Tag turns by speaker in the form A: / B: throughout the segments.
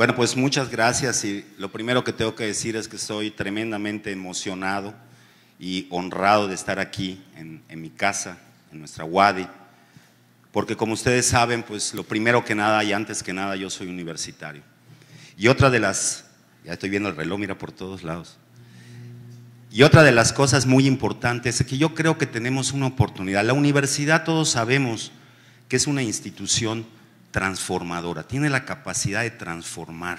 A: Bueno, pues muchas gracias y lo primero que tengo que decir es que estoy tremendamente emocionado y honrado de estar aquí en, mi casa, en nuestra Wadi, porque como ustedes saben, pues lo primero que nada y antes que nada yo soy universitario. Y otra de las, ya estoy viendo el reloj, mira por todos lados, y otra de las cosas muy importantes es que yo creo que tenemos una oportunidad. La universidad todos sabemos que es una institución transformadora, tiene la capacidad de transformar,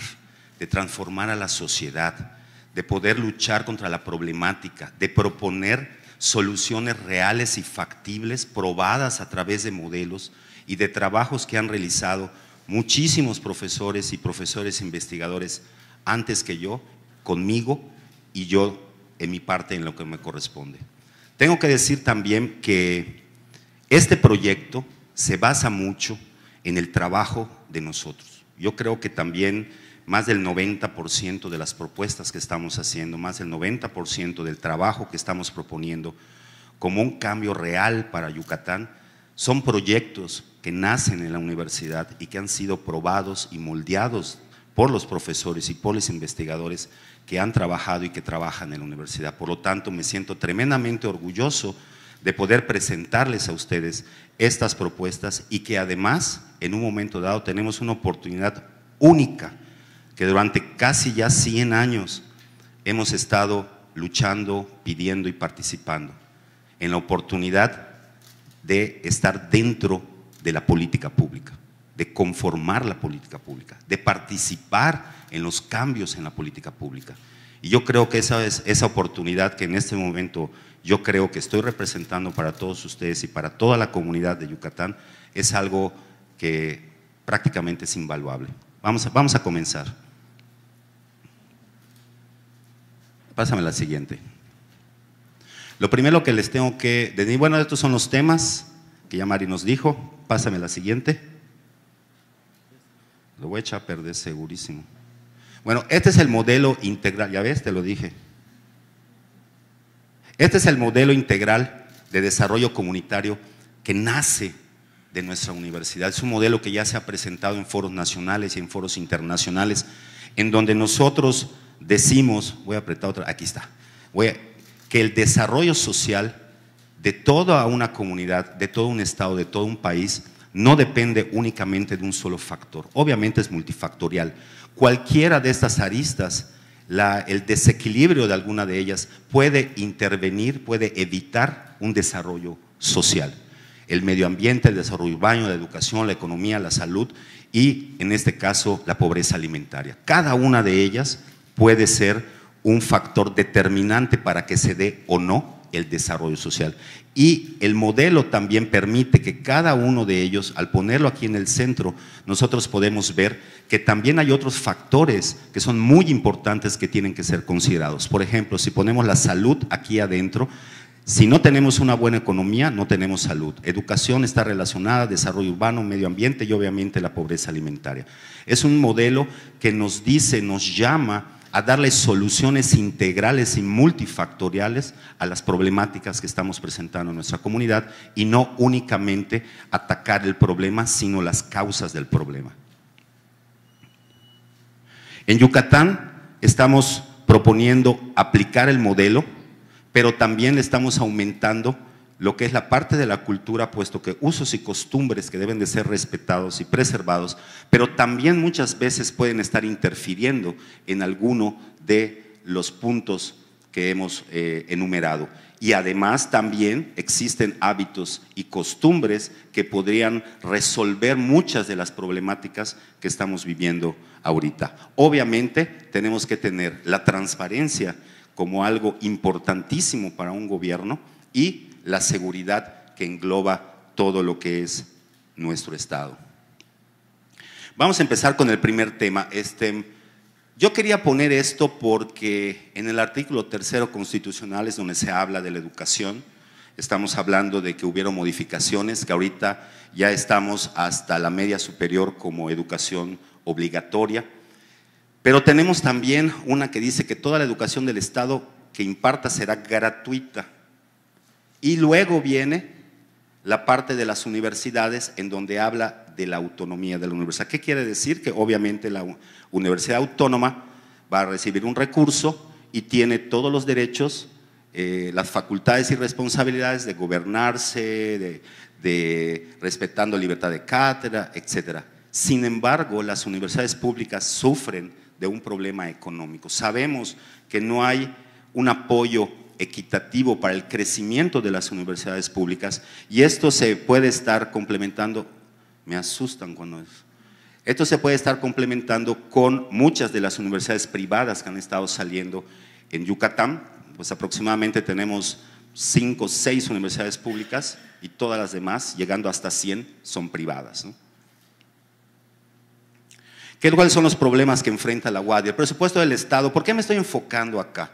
A: de transformar a la sociedad, de poder luchar contra la problemática, de proponer soluciones reales y factibles, probadas a través de modelos y de trabajos que han realizado muchísimos profesores y profesores investigadores antes que yo, conmigo y yo en mi parte en lo que me corresponde. Tengo que decir también que este proyecto se basa mucho en el trabajo de nosotros. Yo creo que también más del 90% de las propuestas que estamos haciendo, más del 90% del trabajo que estamos proponiendo como un cambio real para Yucatán, son proyectos que nacen en la universidad y que han sido probados y moldeados por los profesores y por los investigadores que han trabajado y que trabajan en la universidad. Por lo tanto, me siento tremendamente orgulloso de poder presentarles a ustedes estas propuestas y que además en un momento dado tenemos una oportunidad única que durante casi ya 100 años hemos estado luchando, pidiendo y participando en la oportunidad de estar dentro de la política pública, de conformar la política pública, de participar en los cambios en la política pública. Y yo creo que esa esa oportunidad que en este momento yo creo que estoy representando para todos ustedes y para toda la comunidad de Yucatán es algo que prácticamente es invaluable. Vamos a, vamos a comenzar. Pásame la siguiente. Lo primero que les tengo que decir, bueno, estos son los temas que ya Mari nos dijo. Pásame la siguiente. Lo voy a echar a perder segurísimo. Bueno, este es el modelo integral, ya ves, te lo dije. Este es el modelo integral de desarrollo comunitario que nace de nuestra universidad. Es un modelo que ya se ha presentado en foros nacionales y en foros internacionales, en donde nosotros decimos, voy a apretar otra, aquí está, que el desarrollo social de toda una comunidad, de todo un estado, de todo un país, no depende únicamente de un solo factor. Obviamente es multifactorial, cualquiera de estas aristas, el desequilibrio de alguna de ellas puede intervenir, puede evitar un desarrollo social. El medio ambiente, el desarrollo urbano, la educación, la economía, la salud y, en este caso, la pobreza alimentaria. Cada una de ellas puede ser un factor determinante para que se dé o no el desarrollo social. Y el modelo también permite que cada uno de ellos, al ponerlo aquí en el centro, nosotros podemos ver que también hay otros factores que son muy importantes que tienen que ser considerados. Por ejemplo, si ponemos la salud aquí adentro, si no tenemos una buena economía, no tenemos salud. Educación está relacionada, desarrollo urbano, medio ambiente y obviamente la pobreza alimentaria. Es un modelo que nos dice, nos llama a darle soluciones integrales y multifactoriales a las problemáticas que estamos presentando en nuestra comunidad y no únicamente atacar el problema, sino las causas del problema. En Yucatán estamos proponiendo aplicar el modelo, pero también estamos aumentando lo que es la parte de la cultura, puesto que usos y costumbres que deben de ser respetados y preservados, pero también muchas veces pueden estar interfiriendo en alguno de los puntos que hemos eh, enumerado. Y además también existen hábitos y costumbres que podrían resolver muchas de las problemáticas que estamos viviendo ahorita. Obviamente tenemos que tener la transparencia como algo importantísimo para un gobierno y la seguridad que engloba todo lo que es nuestro Estado. Vamos a empezar con el primer tema. Este, yo quería poner esto porque en el artículo tercero constitucional es donde se habla de la educación. Estamos hablando de que hubieron modificaciones, que ahorita ya estamos hasta la media superior como educación obligatoria. Pero tenemos también una que dice que toda la educación del Estado que imparta será gratuita y luego viene la parte de las universidades en donde habla de la autonomía de la universidad. ¿Qué quiere decir? Que obviamente la universidad autónoma va a recibir un recurso y tiene todos los derechos, eh, las facultades y responsabilidades de gobernarse, de, respetando libertad de cátedra, etcétera. Sin embargo, las universidades públicas sufren de un problema económico. Sabemos que no hay un apoyo equitativo para el crecimiento de las universidades públicas y esto se puede estar complementando, me asustan cuando es, esto se puede estar complementando con muchas de las universidades privadas que han estado saliendo en Yucatán, pues aproximadamente tenemos cinco o seis universidades públicas y todas las demás, llegando hasta 100, son privadas. ¿Qué, ¿Cuáles son los problemas que enfrenta la guardia El presupuesto del Estado, ¿por qué me estoy enfocando acá?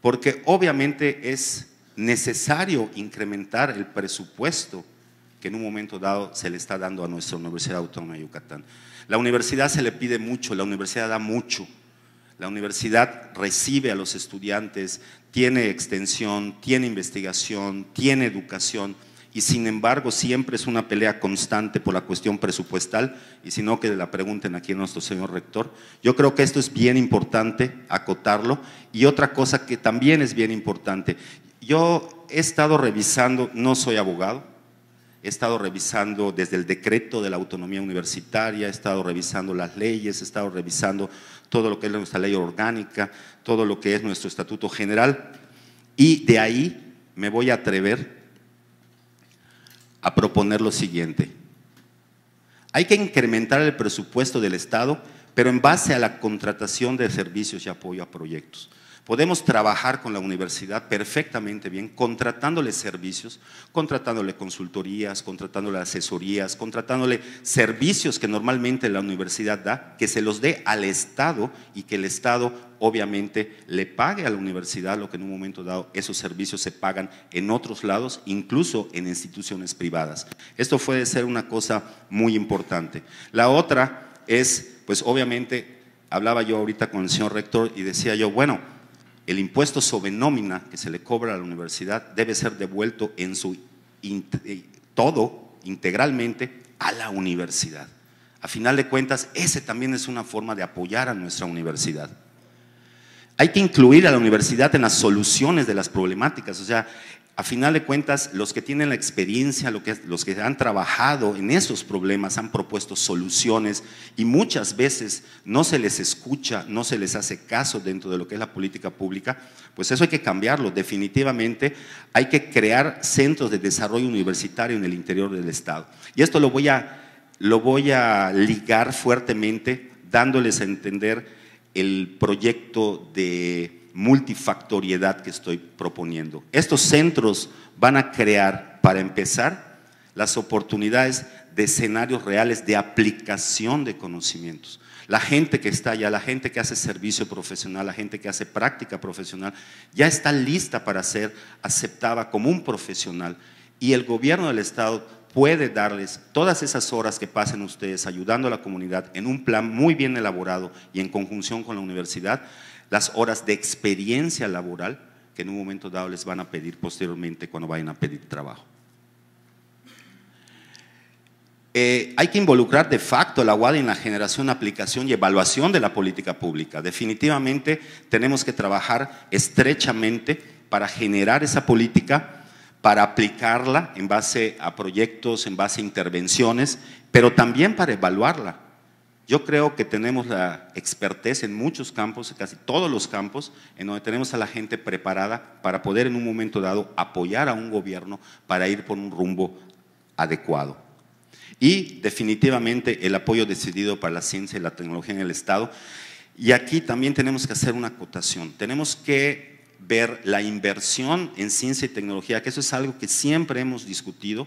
A: porque obviamente es necesario incrementar el presupuesto que en un momento dado se le está dando a nuestra Universidad Autónoma de Yucatán. La universidad se le pide mucho, la universidad da mucho, la universidad recibe a los estudiantes, tiene extensión, tiene investigación, tiene educación y sin embargo siempre es una pelea constante por la cuestión presupuestal y si no que la pregunten aquí a nuestro señor rector. Yo creo que esto es bien importante acotarlo y otra cosa que también es bien importante. Yo he estado revisando, no soy abogado, he estado revisando desde el decreto de la autonomía universitaria, he estado revisando las leyes, he estado revisando todo lo que es nuestra ley orgánica, todo lo que es nuestro estatuto general y de ahí me voy a atrever a proponer lo siguiente. Hay que incrementar el presupuesto del Estado, pero en base a la contratación de servicios y apoyo a proyectos. Podemos trabajar con la universidad perfectamente bien, contratándole servicios, contratándole consultorías, contratándole asesorías, contratándole servicios que normalmente la universidad da, que se los dé al Estado y que el Estado obviamente le pague a la universidad lo que en un momento dado esos servicios se pagan en otros lados, incluso en instituciones privadas. Esto puede ser una cosa muy importante. La otra es, pues obviamente, hablaba yo ahorita con el señor rector y decía yo, bueno, el impuesto sobre nómina que se le cobra a la universidad debe ser devuelto en su eh, todo integralmente a la universidad. A final de cuentas, ese también es una forma de apoyar a nuestra universidad. Hay que incluir a la universidad en las soluciones de las problemáticas. O sea, a final de cuentas, los que tienen la experiencia, los que han trabajado en esos problemas, han propuesto soluciones y muchas veces no se les escucha, no se les hace caso dentro de lo que es la política pública, pues eso hay que cambiarlo. Definitivamente hay que crear centros de desarrollo universitario en el interior del Estado. Y esto lo voy a, lo voy a ligar fuertemente dándoles a entender el proyecto de multifactoriedad que estoy proponiendo. Estos centros van a crear, para empezar, las oportunidades de escenarios reales de aplicación de conocimientos. La gente que está allá, la gente que hace servicio profesional, la gente que hace práctica profesional, ya está lista para ser aceptada como un profesional. Y el gobierno del Estado puede darles todas esas horas que pasen ustedes ayudando a la comunidad en un plan muy bien elaborado y en conjunción con la universidad las horas de experiencia laboral que en un momento dado les van a pedir posteriormente cuando vayan a pedir trabajo. Eh, hay que involucrar de facto la UAD en la generación, aplicación y evaluación de la política pública. Definitivamente tenemos que trabajar estrechamente para generar esa política, para aplicarla en base a proyectos, en base a intervenciones, pero también para evaluarla yo creo que tenemos la expertez en muchos campos, casi todos los campos, en donde tenemos a la gente preparada para poder en un momento dado apoyar a un gobierno para ir por un rumbo adecuado. Y definitivamente el apoyo decidido para la ciencia y la tecnología en el Estado. Y aquí también tenemos que hacer una acotación. Tenemos que ver la inversión en ciencia y tecnología, que eso es algo que siempre hemos discutido,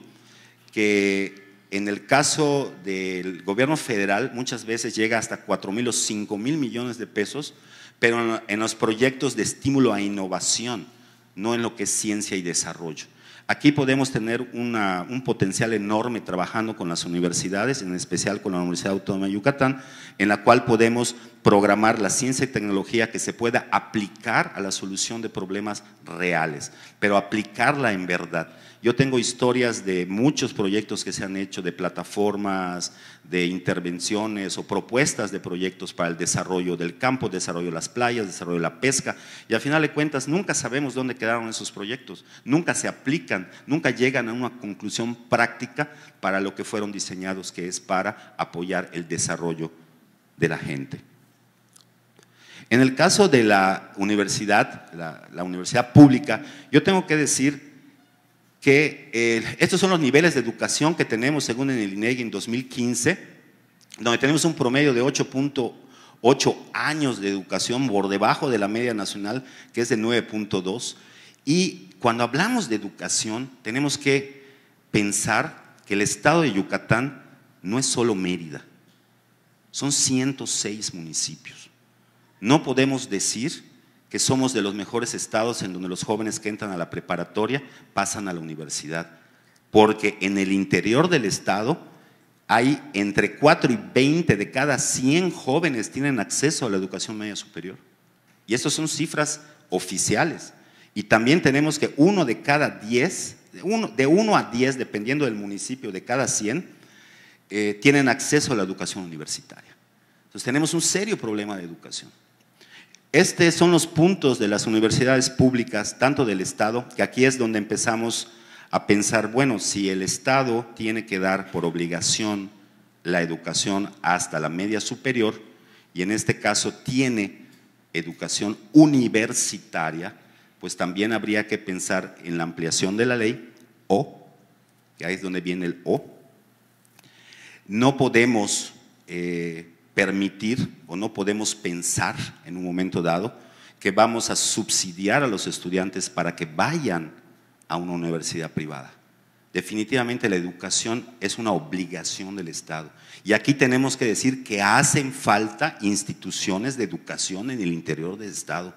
A: que en el caso del gobierno federal, muchas veces llega hasta 4 mil o 5 mil millones de pesos, pero en los proyectos de estímulo a innovación, no en lo que es ciencia y desarrollo. Aquí podemos tener un potencial enorme trabajando con las universidades, en especial con la Universidad Autónoma de Yucatán, en la cual podemos programar la ciencia y tecnología que se pueda aplicar a la solución de problemas reales, pero aplicarla en verdad. Yo tengo historias de muchos proyectos que se han hecho, de plataformas, de intervenciones o propuestas de proyectos para el desarrollo del campo, desarrollo de las playas, desarrollo de la pesca. Y al final de cuentas, nunca sabemos dónde quedaron esos proyectos, nunca se aplican, nunca llegan a una conclusión práctica para lo que fueron diseñados, que es para apoyar el desarrollo de la gente. En el caso de la universidad, la, universidad pública, yo tengo que decir que eh, estos son los niveles de educación que tenemos según el INEGI en 2015, donde tenemos un promedio de 8.8 años de educación por debajo de la media nacional, que es de 9.2. Y cuando hablamos de educación, tenemos que pensar que el estado de Yucatán no es solo Mérida, son 106 municipios. No podemos decir que somos de los mejores estados en donde los jóvenes que entran a la preparatoria pasan a la universidad. Porque en el interior del estado hay entre 4 y 20 de cada 100 jóvenes tienen acceso a la educación media superior. Y estas son cifras oficiales. Y también tenemos que uno de cada 10, de uno a 10, dependiendo del municipio, de cada 100, eh, tienen acceso a la educación universitaria. Entonces tenemos un serio problema de educación. Estos son los puntos de las universidades públicas, tanto del Estado, que aquí es donde empezamos a pensar, bueno, si el Estado tiene que dar por obligación la educación hasta la media superior, y en este caso tiene educación universitaria, pues también habría que pensar en la ampliación de la ley, o, que ahí es donde viene el o. No podemos eh, permitir o no podemos pensar en un momento dado que vamos a subsidiar a los estudiantes para que vayan a una universidad privada. Definitivamente la educación es una obligación del Estado. Y aquí tenemos que decir que hacen falta instituciones de educación en el interior del Estado.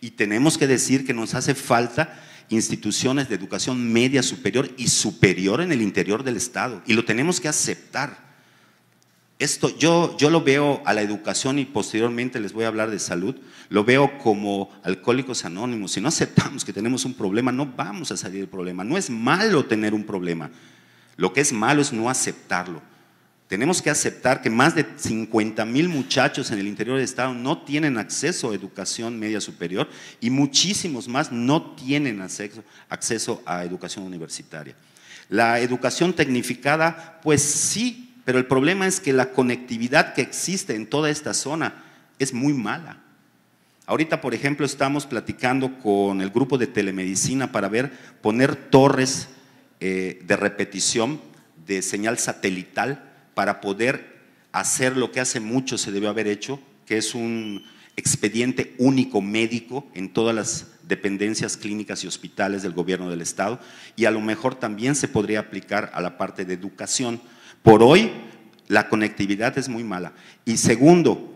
A: Y tenemos que decir que nos hace falta instituciones de educación media superior y superior en el interior del Estado. Y lo tenemos que aceptar esto yo, yo lo veo a la educación y posteriormente les voy a hablar de salud, lo veo como alcohólicos anónimos. Si no aceptamos que tenemos un problema, no vamos a salir del problema. No es malo tener un problema. Lo que es malo es no aceptarlo. Tenemos que aceptar que más de 50 mil muchachos en el interior del Estado no tienen acceso a educación media superior y muchísimos más no tienen acceso, acceso a educación universitaria. La educación tecnificada, pues sí pero el problema es que la conectividad que existe en toda esta zona es muy mala. Ahorita, por ejemplo, estamos platicando con el grupo de telemedicina para ver poner torres eh, de repetición de señal satelital para poder hacer lo que hace mucho se debió haber hecho, que es un expediente único médico en todas las dependencias clínicas y hospitales del gobierno del Estado, y a lo mejor también se podría aplicar a la parte de educación por hoy la conectividad es muy mala. Y segundo,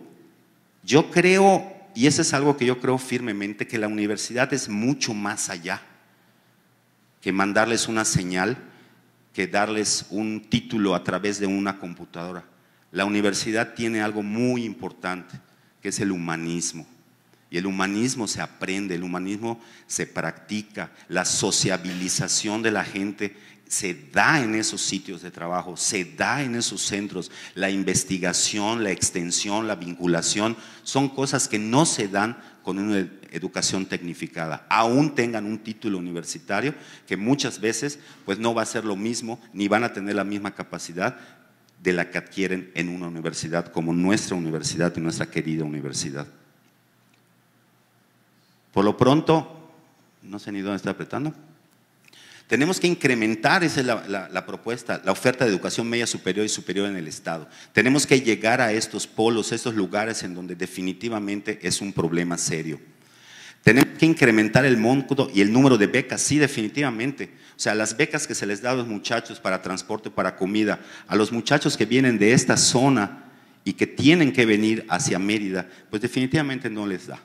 A: yo creo, y eso es algo que yo creo firmemente, que la universidad es mucho más allá que mandarles una señal, que darles un título a través de una computadora. La universidad tiene algo muy importante, que es el humanismo. Y el humanismo se aprende, el humanismo se practica, la sociabilización de la gente se da en esos sitios de trabajo, se da en esos centros. La investigación, la extensión, la vinculación, son cosas que no se dan con una educación tecnificada. Aún tengan un título universitario, que muchas veces pues no va a ser lo mismo, ni van a tener la misma capacidad de la que adquieren en una universidad como nuestra universidad y nuestra querida universidad. Por lo pronto, no sé ni dónde está apretando. Tenemos que incrementar, esa es la, propuesta, la oferta de educación media superior y superior en el Estado. Tenemos que llegar a estos polos, estos lugares en donde definitivamente es un problema serio. Tenemos que incrementar el monto y el número de becas, sí, definitivamente. O sea, las becas que se les da a los muchachos para transporte, para comida, a los muchachos que vienen de esta zona y que tienen que venir hacia Mérida, pues definitivamente no les da.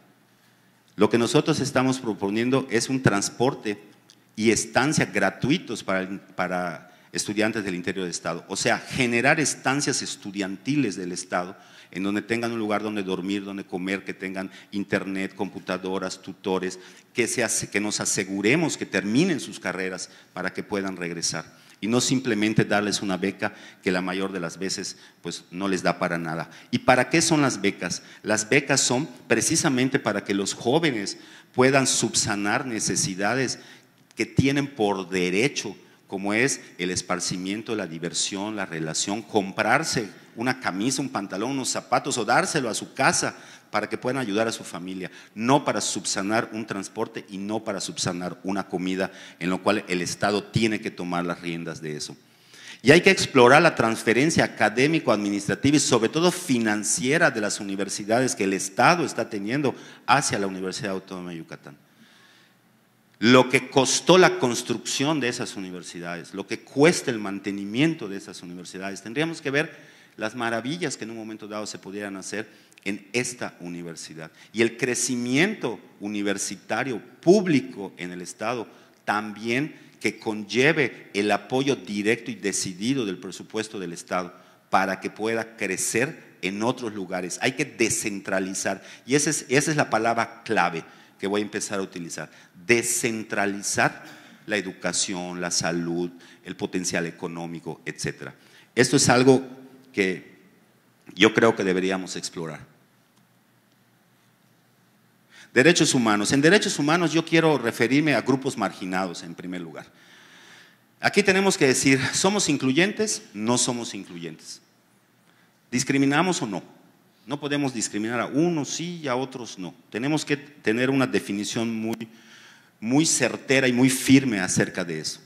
A: Lo que nosotros estamos proponiendo es un transporte y estancias gratuitos para, para estudiantes del interior del Estado. O sea, generar estancias estudiantiles del Estado en donde tengan un lugar donde dormir, donde comer, que tengan internet, computadoras, tutores, que, se que nos aseguremos que terminen sus carreras para que puedan regresar. Y no simplemente darles una beca que la mayor de las veces pues, no les da para nada. ¿Y para qué son las becas? Las becas son precisamente para que los jóvenes puedan subsanar necesidades que tienen por derecho, como es el esparcimiento, la diversión, la relación, comprarse una camisa, un pantalón, unos zapatos o dárselo a su casa para que puedan ayudar a su familia, no para subsanar un transporte y no para subsanar una comida, en lo cual el Estado tiene que tomar las riendas de eso. Y hay que explorar la transferencia académico-administrativa y sobre todo financiera de las universidades que el Estado está teniendo hacia la Universidad Autónoma de Yucatán lo que costó la construcción de esas universidades, lo que cuesta el mantenimiento de esas universidades. Tendríamos que ver las maravillas que en un momento dado se pudieran hacer en esta universidad. Y el crecimiento universitario público en el Estado también que conlleve el apoyo directo y decidido del presupuesto del Estado para que pueda crecer en otros lugares. Hay que descentralizar. Y esa es, la palabra clave que voy a empezar a utilizar descentralizar la educación, la salud, el potencial económico, etc. Esto es algo que yo creo que deberíamos explorar. Derechos humanos. En derechos humanos yo quiero referirme a grupos marginados en primer lugar. Aquí tenemos que decir, ¿somos incluyentes? No somos incluyentes. ¿Discriminamos o no? No podemos discriminar a unos sí y a otros no. Tenemos que tener una definición muy, muy certera y muy firme acerca de eso.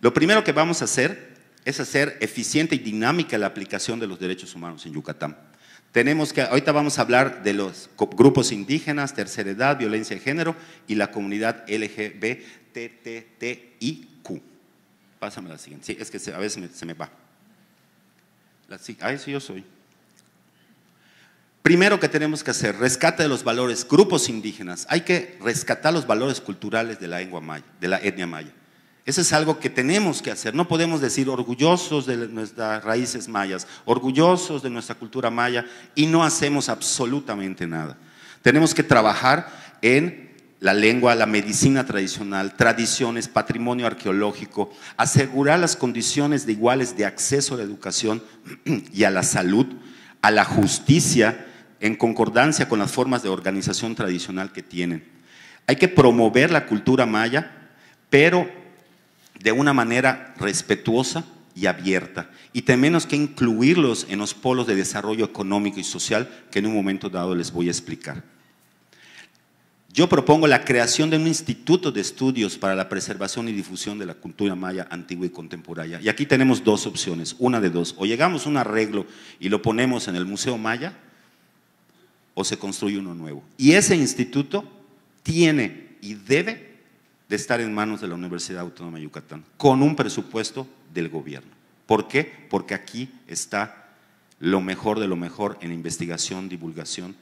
A: Lo primero que vamos a hacer es hacer eficiente y dinámica la aplicación de los derechos humanos en Yucatán. Tenemos que, ahorita vamos a hablar de los grupos indígenas, tercera edad, violencia de género y la comunidad LGBTTIQ. Pásame la siguiente. es que a veces se me va. La, sí ah, yo soy. Primero que tenemos que hacer, rescate de los valores, grupos indígenas. Hay que rescatar los valores culturales de la lengua maya, de la etnia maya. Eso es algo que tenemos que hacer. No podemos decir orgullosos de nuestras raíces mayas, orgullosos de nuestra cultura maya y no hacemos absolutamente nada. Tenemos que trabajar en la lengua, la medicina tradicional, tradiciones, patrimonio arqueológico, asegurar las condiciones de iguales de acceso a la educación y a la salud, a la justicia, en concordancia con las formas de organización tradicional que tienen. Hay que promover la cultura maya, pero de una manera respetuosa y abierta. Y tenemos que incluirlos en los polos de desarrollo económico y social que en un momento dado les voy a explicar. Yo propongo la creación de un instituto de estudios para la preservación y difusión de la cultura maya antigua y contemporánea. Y aquí tenemos dos opciones, una de dos. O llegamos a un arreglo y lo ponemos en el Museo Maya, o se construye uno nuevo. Y ese instituto tiene y debe de estar en manos de la Universidad Autónoma de Yucatán, con un presupuesto del gobierno. ¿Por qué? Porque aquí está lo mejor de lo mejor en investigación, divulgación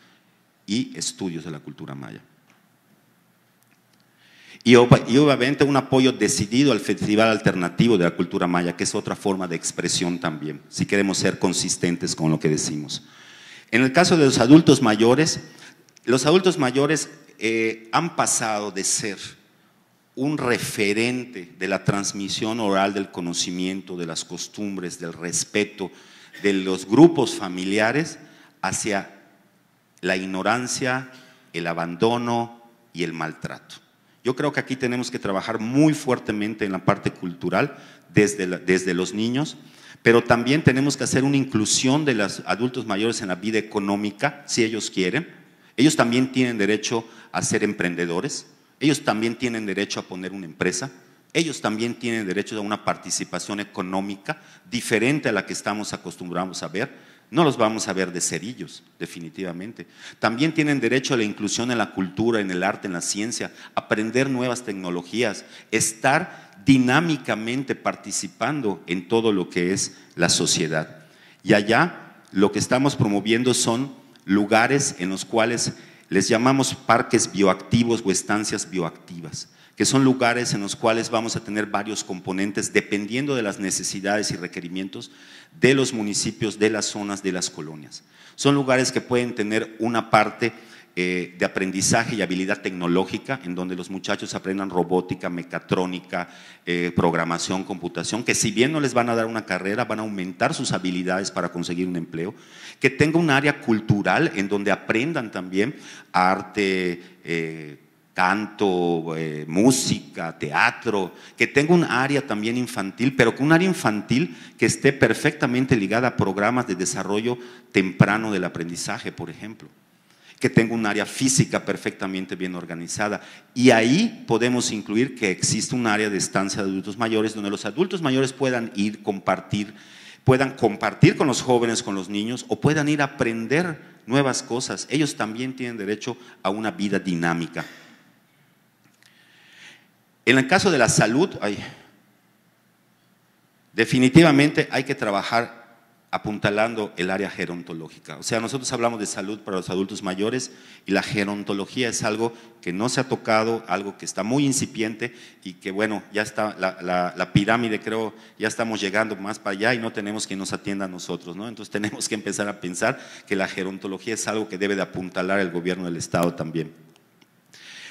A: y estudios de la cultura maya. Y, obviamente un apoyo decidido al Festival Alternativo de la Cultura Maya, que es otra forma de expresión también, si queremos ser consistentes con lo que decimos. En el caso de los adultos mayores, los adultos mayores eh, han pasado de ser un referente de la transmisión oral del conocimiento, de las costumbres, del respeto de los grupos familiares hacia la ignorancia, el abandono y el maltrato. Yo creo que aquí tenemos que trabajar muy fuertemente en la parte cultural desde los niños pero también tenemos que hacer una inclusión de los adultos mayores en la vida económica, si ellos quieren. Ellos también tienen derecho a ser emprendedores, ellos también tienen derecho a poner una empresa, ellos también tienen derecho a una participación económica diferente a la que estamos acostumbrados a ver. No los vamos a ver de cerillos, definitivamente. También tienen derecho a la inclusión en la cultura, en el arte, en la ciencia, aprender nuevas tecnologías, estar dinámicamente participando en todo lo que es la sociedad. Y allá lo que estamos promoviendo son lugares en los cuales les llamamos parques bioactivos o estancias bioactivas, que son lugares en los cuales vamos a tener varios componentes dependiendo de las necesidades y requerimientos de los municipios, de las zonas, de las colonias. Son lugares que pueden tener una parte eh, de aprendizaje y habilidad tecnológica, en donde los muchachos aprendan robótica, mecatrónica, eh, programación, computación, que si bien no les van a dar una carrera, van a aumentar sus habilidades para conseguir un empleo, que tenga un área cultural en donde aprendan también arte. Eh, canto, música, teatro, que tenga un área también infantil, pero con un área infantil que esté perfectamente ligada a programas de desarrollo temprano del aprendizaje, por ejemplo que tenga un área física perfectamente bien organizada. Y ahí podemos incluir que existe un área de estancia de adultos mayores donde los adultos mayores puedan ir, compartir, puedan compartir con los jóvenes, con los niños o puedan ir a aprender nuevas cosas. Ellos también tienen derecho a una vida dinámica. En el caso de la salud, definitivamente hay que trabajar apuntalando el área gerontológica. O sea, nosotros hablamos de salud para los adultos mayores y la gerontología es algo que no se ha tocado, algo que está muy incipiente y que bueno, ya está la, pirámide, creo, ya estamos llegando más para allá y no tenemos quien nos atienda a nosotros, ¿no? Entonces tenemos que empezar a pensar que la gerontología es algo que debe de apuntalar el gobierno del Estado también.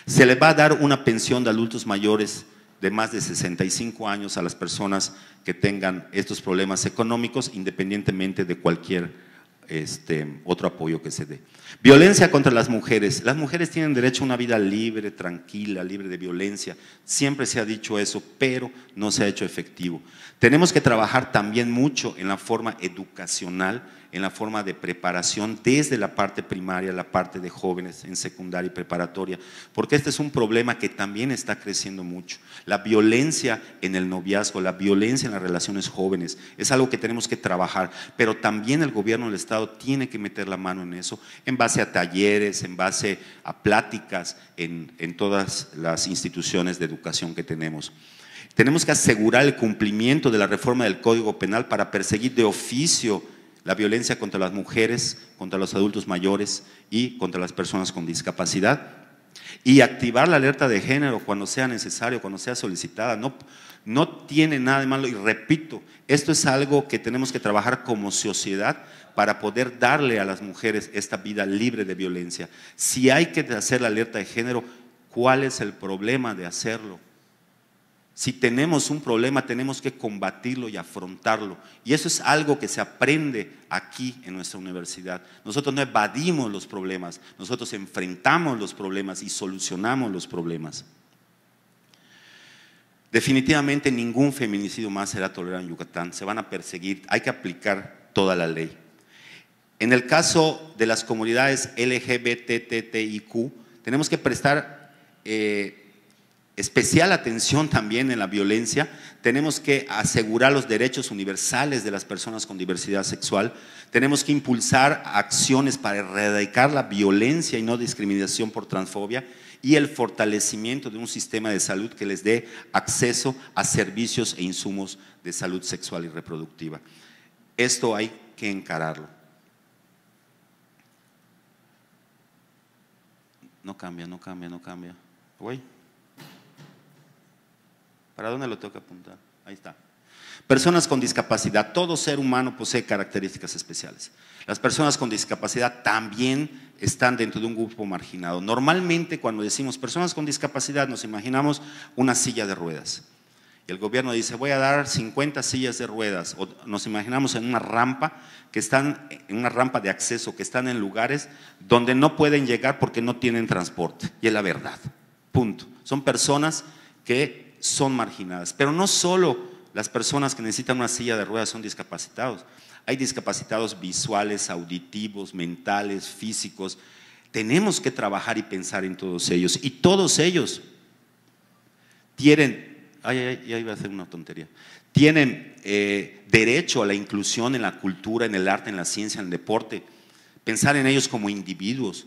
A: Se le va a dar una pensión de adultos mayores de más de 65 años a las personas que tengan estos problemas económicos, independientemente de cualquier este, otro apoyo que se dé. Violencia contra las mujeres. Las mujeres tienen derecho a una vida libre, tranquila, libre de violencia. Siempre se ha dicho eso, pero no se ha hecho efectivo. Tenemos que trabajar también mucho en la forma educacional en la forma de preparación desde la parte primaria, la parte de jóvenes en secundaria y preparatoria, porque este es un problema que también está creciendo mucho. La violencia en el noviazgo, la violencia en las relaciones jóvenes, es algo que tenemos que trabajar, pero también el gobierno del Estado tiene que meter la mano en eso, en base a talleres, en base a pláticas en, en todas las instituciones de educación que tenemos. Tenemos que asegurar el cumplimiento de la reforma del Código Penal para perseguir de oficio la violencia contra las mujeres, contra los adultos mayores y contra las personas con discapacidad. Y activar la alerta de género cuando sea necesario, cuando sea solicitada. No, no tiene nada de malo. Y repito, esto es algo que tenemos que trabajar como sociedad para poder darle a las mujeres esta vida libre de violencia. Si hay que hacer la alerta de género, ¿cuál es el problema de hacerlo? Si tenemos un problema, tenemos que combatirlo y afrontarlo. Y eso es algo que se aprende aquí en nuestra universidad. Nosotros no evadimos los problemas, nosotros enfrentamos los problemas y solucionamos los problemas. Definitivamente ningún feminicidio más será tolerado en Yucatán. Se van a perseguir, hay que aplicar toda la ley. En el caso de las comunidades LGBTTIQ, tenemos que prestar... Eh, especial atención también en la violencia. Tenemos que asegurar los derechos universales de las personas con diversidad sexual. Tenemos que impulsar acciones para erradicar la violencia y no discriminación por transfobia y el fortalecimiento de un sistema de salud que les dé acceso a servicios e insumos de salud sexual y reproductiva. Esto hay que encararlo. No cambia, no cambia, no cambia. ¿Voy? ¿Para dónde lo tengo que apuntar? Ahí está. Personas con discapacidad. Todo ser humano posee características especiales. Las personas con discapacidad también están dentro de un grupo marginado. Normalmente cuando decimos personas con discapacidad nos imaginamos una silla de ruedas. Y el gobierno dice, voy a dar 50 sillas de ruedas. O nos imaginamos en una rampa, que están en una rampa de acceso, que están en lugares donde no pueden llegar porque no tienen transporte. Y es la verdad. Punto. Son personas que son marginadas. Pero no solo las personas que necesitan una silla de ruedas son discapacitados. Hay discapacitados visuales, auditivos, mentales, físicos. Tenemos que trabajar y pensar en todos ellos. Y todos ellos tienen, a hacer una tontería, tienen eh, derecho a la inclusión en la cultura, en el arte, en la ciencia, en el deporte. Pensar en ellos como individuos.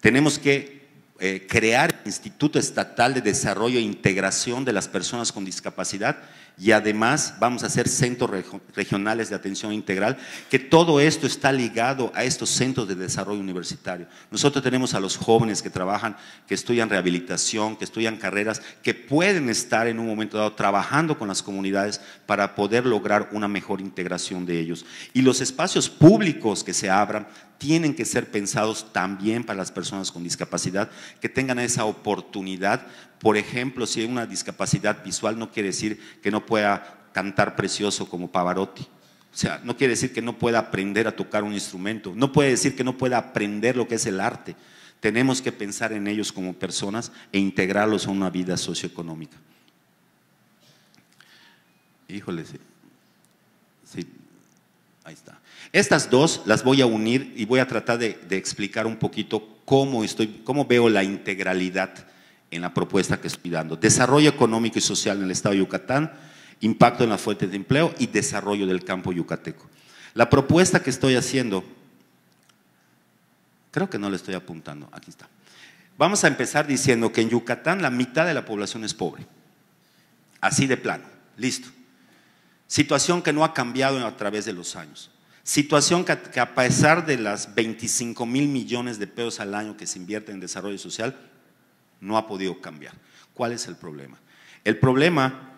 A: Tenemos que eh, crear el Instituto Estatal de Desarrollo e Integración de las Personas con Discapacidad y además vamos a hacer centros regionales de atención integral, que todo esto está ligado a estos centros de desarrollo universitario. Nosotros tenemos a los jóvenes que trabajan, que estudian rehabilitación, que estudian carreras, que pueden estar en un momento dado trabajando con las comunidades para poder lograr una mejor integración de ellos. Y los espacios públicos que se abran tienen que ser pensados también para las personas con discapacidad, que tengan esa oportunidad. Por ejemplo, si hay una discapacidad visual, no quiere decir que no pueda cantar precioso como Pavarotti. O sea, no quiere decir que no pueda aprender a tocar un instrumento, no puede decir que no pueda aprender lo que es el arte. Tenemos que pensar en ellos como personas e integrarlos a una vida socioeconómica. Híjole, sí. Ahí está. Estas dos las voy a unir y voy a tratar de, explicar un poquito cómo, estoy, cómo veo la integralidad en la propuesta que estoy dando. Desarrollo económico y social en el Estado de Yucatán, impacto en las fuentes de empleo y desarrollo del campo yucateco. La propuesta que estoy haciendo, creo que no le estoy apuntando, aquí está. Vamos a empezar diciendo que en Yucatán la mitad de la población es pobre. Así de plano, listo. Situación que no ha cambiado a través de los años. Situación que a pesar de las 25 mil millones de pesos al año que se invierte en desarrollo social, no ha podido cambiar. ¿Cuál es el problema? El problema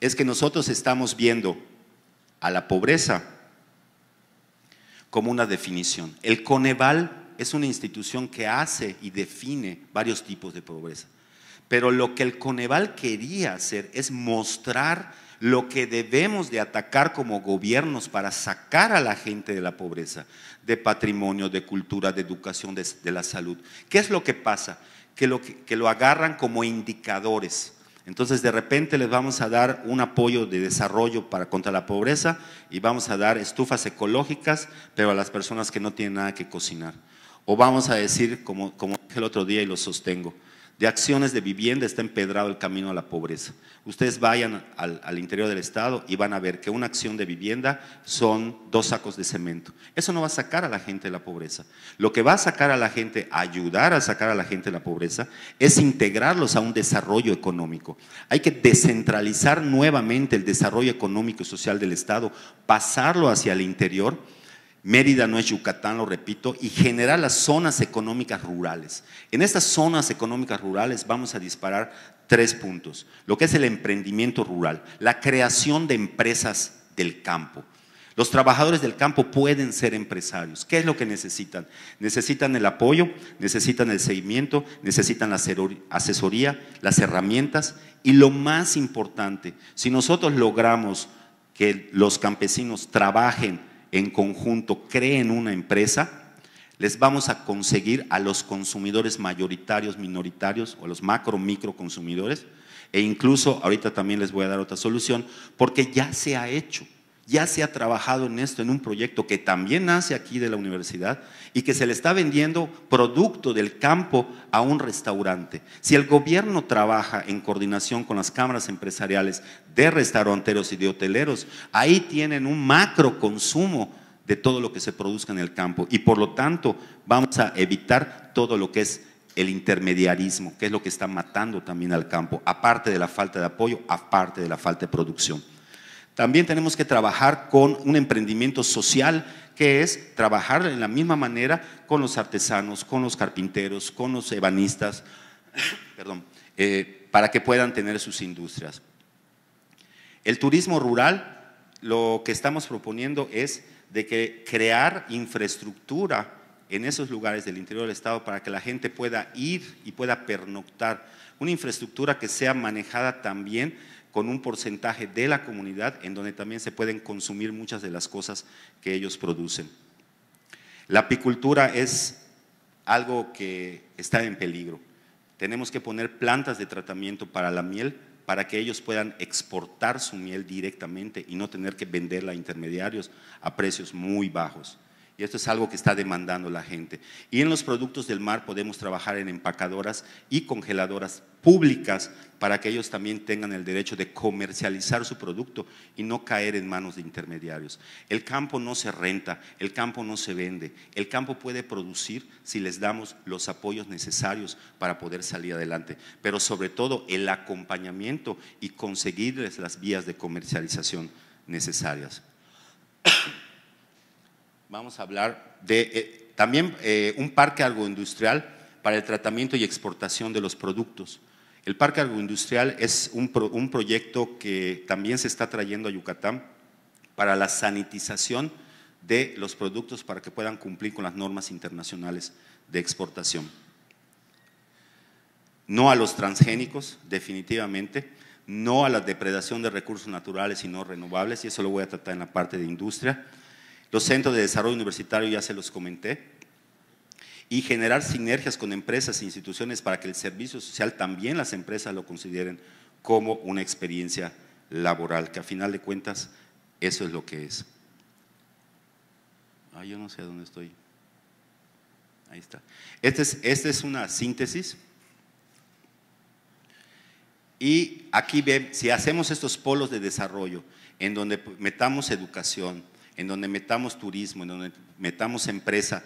A: es que nosotros estamos viendo a la pobreza como una definición. El Coneval es una institución que hace y define varios tipos de pobreza. Pero lo que el Coneval quería hacer es mostrar lo que debemos de atacar como gobiernos para sacar a la gente de la pobreza, de patrimonio, de cultura, de educación, de, la salud. ¿Qué es lo que pasa? Que lo, que, que lo agarran como indicadores entonces, de repente les vamos a dar un apoyo de desarrollo para contra la pobreza y vamos a dar estufas ecológicas, pero a las personas que no tienen nada que cocinar. O vamos a decir, como, como dije el otro día y lo sostengo, de acciones de vivienda está empedrado el camino a la pobreza. Ustedes vayan al, interior del Estado y van a ver que una acción de vivienda son dos sacos de cemento. Eso no va a sacar a la gente de la pobreza. Lo que va a sacar a la gente, ayudar a sacar a la gente de la pobreza, es integrarlos a un desarrollo económico. Hay que descentralizar nuevamente el desarrollo económico y social del Estado, pasarlo hacia el interior Mérida no es Yucatán, lo repito, y generar las zonas económicas rurales. En estas zonas económicas rurales vamos a disparar tres puntos. Lo que es el emprendimiento rural, la creación de empresas del campo. Los trabajadores del campo pueden ser empresarios. ¿Qué es lo que necesitan? Necesitan el apoyo, necesitan el seguimiento, necesitan la asesoría, las herramientas y lo más importante, si nosotros logramos que los campesinos trabajen, en conjunto creen una empresa, les vamos a conseguir a los consumidores mayoritarios, minoritarios o los macro, micro consumidores, e incluso ahorita también les voy a dar otra solución, porque ya se ha hecho ya se ha trabajado en esto, en un proyecto que también nace aquí de la universidad y que se le está vendiendo producto del campo a un restaurante. Si el gobierno trabaja en coordinación con las cámaras empresariales de restauranteros y de hoteleros, ahí tienen un macro consumo de todo lo que se produzca en el campo y por lo tanto vamos a evitar todo lo que es el intermediarismo, que es lo que está matando también al campo, aparte de la falta de apoyo, aparte de la falta de producción. También tenemos que trabajar con un emprendimiento social que es trabajar en la misma manera con los artesanos, con los carpinteros, con los ebanistas, perdón, eh, para que puedan tener sus industrias. El turismo rural, lo que estamos proponiendo es de que crear infraestructura en esos lugares del interior del Estado para que la gente pueda ir y pueda pernoctar. Una infraestructura que sea manejada también con un porcentaje de la comunidad en donde también se pueden consumir muchas de las cosas que ellos producen. La apicultura es algo que está en peligro. Tenemos que poner plantas de tratamiento para la miel para que ellos puedan exportar su miel directamente y no tener que venderla a intermediarios a precios muy bajos. Y esto es algo que está demandando la gente. Y en los productos del mar podemos trabajar en empacadoras y congeladoras públicas para que ellos también tengan el derecho de comercializar su producto y no caer en manos de intermediarios. El campo no se renta, el campo no se vende, el campo puede producir si les damos los apoyos necesarios para poder salir adelante, pero sobre todo el acompañamiento y conseguirles las vías de comercialización necesarias vamos a hablar de eh, también eh, un parque agroindustrial para el tratamiento y exportación de los productos. El parque agroindustrial es un, un proyecto que también se está trayendo a Yucatán para la sanitización de los productos para que puedan cumplir con las normas internacionales de exportación. No a los transgénicos, definitivamente, no a la depredación de recursos naturales y no renovables, y eso lo voy a tratar en la parte de industria los centros de desarrollo universitario ya se los comenté. Y generar sinergias con empresas e instituciones para que el servicio social también las empresas lo consideren como una experiencia laboral, que a final de cuentas eso es lo que es. Ah, yo no sé dónde estoy. Ahí está. Esta es, este es una síntesis. Y aquí ven si hacemos estos polos de desarrollo, en donde metamos educación, en donde metamos turismo, en donde metamos empresa,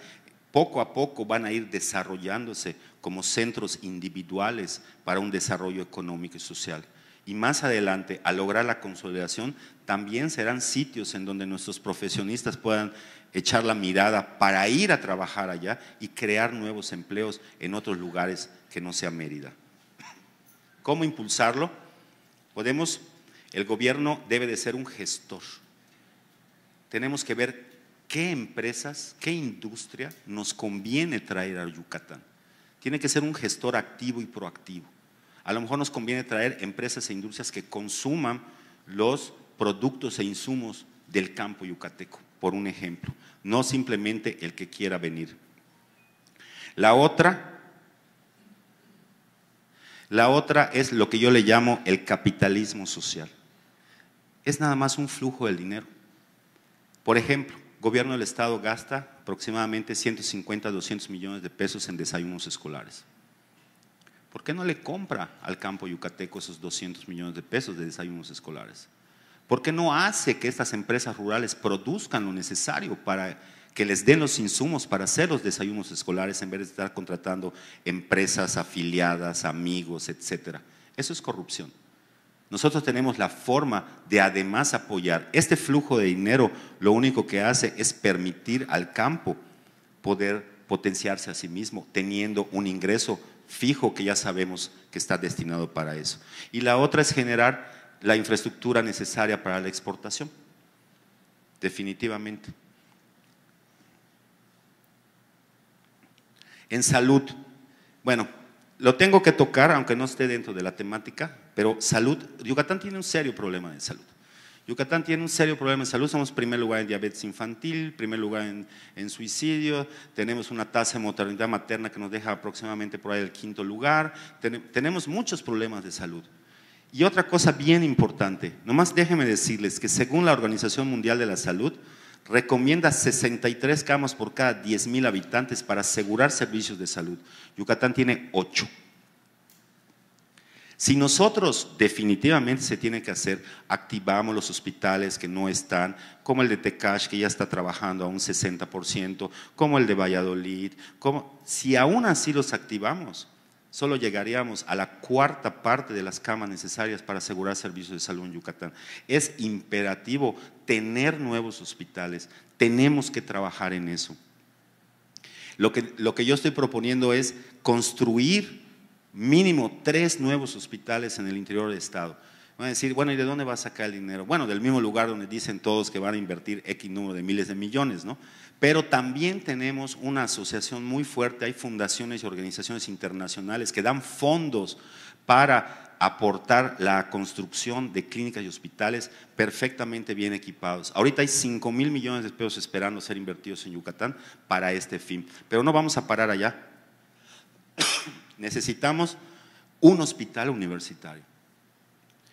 A: poco a poco van a ir desarrollándose como centros individuales para un desarrollo económico y social. Y más adelante, al lograr la consolidación, también serán sitios en donde nuestros profesionistas puedan echar la mirada para ir a trabajar allá y crear nuevos empleos en otros lugares que no sea Mérida. ¿Cómo impulsarlo? Podemos, el gobierno debe de ser un gestor tenemos que ver qué empresas, qué industria nos conviene traer al Yucatán. Tiene que ser un gestor activo y proactivo. A lo mejor nos conviene traer empresas e industrias que consuman los productos e insumos del campo yucateco, por un ejemplo, no simplemente el que quiera venir. La otra, la otra es lo que yo le llamo el capitalismo social. Es nada más un flujo del dinero por ejemplo, el gobierno del Estado gasta aproximadamente 150 a 200 millones de pesos en desayunos escolares. ¿Por qué no le compra al campo yucateco esos 200 millones de pesos de desayunos escolares? ¿Por qué no hace que estas empresas rurales produzcan lo necesario para que les den los insumos para hacer los desayunos escolares en vez de estar contratando empresas afiliadas, amigos, etcétera? Eso es corrupción. Nosotros tenemos la forma de además apoyar. Este flujo de dinero lo único que hace es permitir al campo poder potenciarse a sí mismo teniendo un ingreso fijo que ya sabemos que está destinado para eso. Y la otra es generar la infraestructura necesaria para la exportación, definitivamente. En salud, bueno, lo tengo que tocar, aunque no esté dentro de la temática, pero salud, Yucatán tiene un serio problema de salud. Yucatán tiene un serio problema de salud, somos primer lugar en diabetes infantil, primer lugar en, en suicidio, tenemos una tasa de mortalidad materna que nos deja aproximadamente por ahí el quinto lugar, tenemos muchos problemas de salud. Y otra cosa bien importante, nomás déjenme decirles que según la Organización Mundial de la Salud, recomienda 63 camas por cada 10.000 habitantes para asegurar servicios de salud. Yucatán tiene 8. Si nosotros definitivamente se tiene que hacer, activamos los hospitales que no están, como el de Tecash, que ya está trabajando a un 60%, como el de Valladolid, como, si aún así los activamos, solo llegaríamos a la cuarta parte de las camas necesarias para asegurar servicios de salud en Yucatán. Es imperativo tener nuevos hospitales, tenemos que trabajar en eso. Lo que, lo que yo estoy proponiendo es construir mínimo tres nuevos hospitales en el interior del Estado. Van a decir, bueno, ¿y de dónde va a sacar el dinero? Bueno, del mismo lugar donde dicen todos que van a invertir X número de miles de millones, ¿no? Pero también tenemos una asociación muy fuerte, hay fundaciones y organizaciones internacionales que dan fondos para aportar la construcción de clínicas y hospitales perfectamente bien equipados. Ahorita hay 5 mil millones de pesos esperando ser invertidos en Yucatán para este fin, pero no vamos a parar allá. Necesitamos un hospital universitario.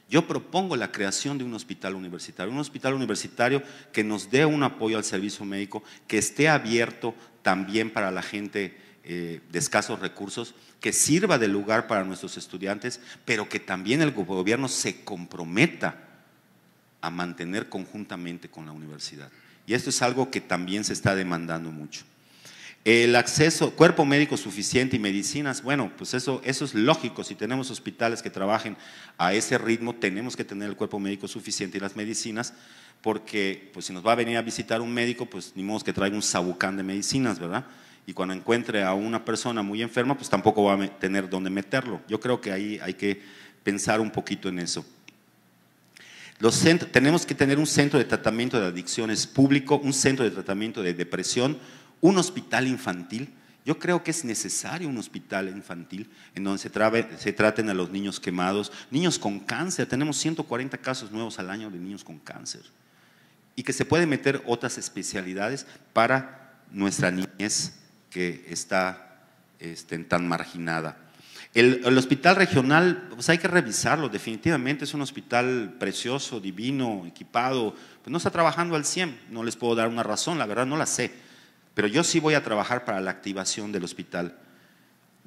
A: Yo propongo la creación de un hospital universitario, un hospital universitario que nos dé un apoyo al servicio médico, que esté abierto también para la gente eh, de escasos recursos, que sirva de lugar para nuestros estudiantes, pero que también el gobierno se comprometa a mantener conjuntamente con la universidad. Y esto es algo que también se está demandando mucho. El acceso, cuerpo médico suficiente y medicinas, bueno, pues eso, eso es lógico. Si tenemos hospitales que trabajen a ese ritmo, tenemos que tener el cuerpo médico suficiente y las medicinas, porque pues, si nos va a venir a visitar un médico, pues ni modo que traiga un sabucán de medicinas, ¿verdad? Y cuando encuentre a una persona muy enferma, pues tampoco va a tener dónde meterlo. Yo creo que ahí hay que pensar un poquito en eso. Los tenemos que tener un centro de tratamiento de adicciones público, un centro de tratamiento de depresión, un hospital infantil. Yo creo que es necesario un hospital infantil en donde se, traten a los niños quemados, niños con cáncer. Tenemos 140 casos nuevos al año de niños con cáncer. Y que se pueden meter otras especialidades para nuestra niñez que está este, tan marginada. El, el, hospital regional, pues hay que revisarlo, definitivamente es un hospital precioso, divino, equipado, pues no está trabajando al 100, no les puedo dar una razón, la verdad no la sé pero yo sí voy a trabajar para la activación del hospital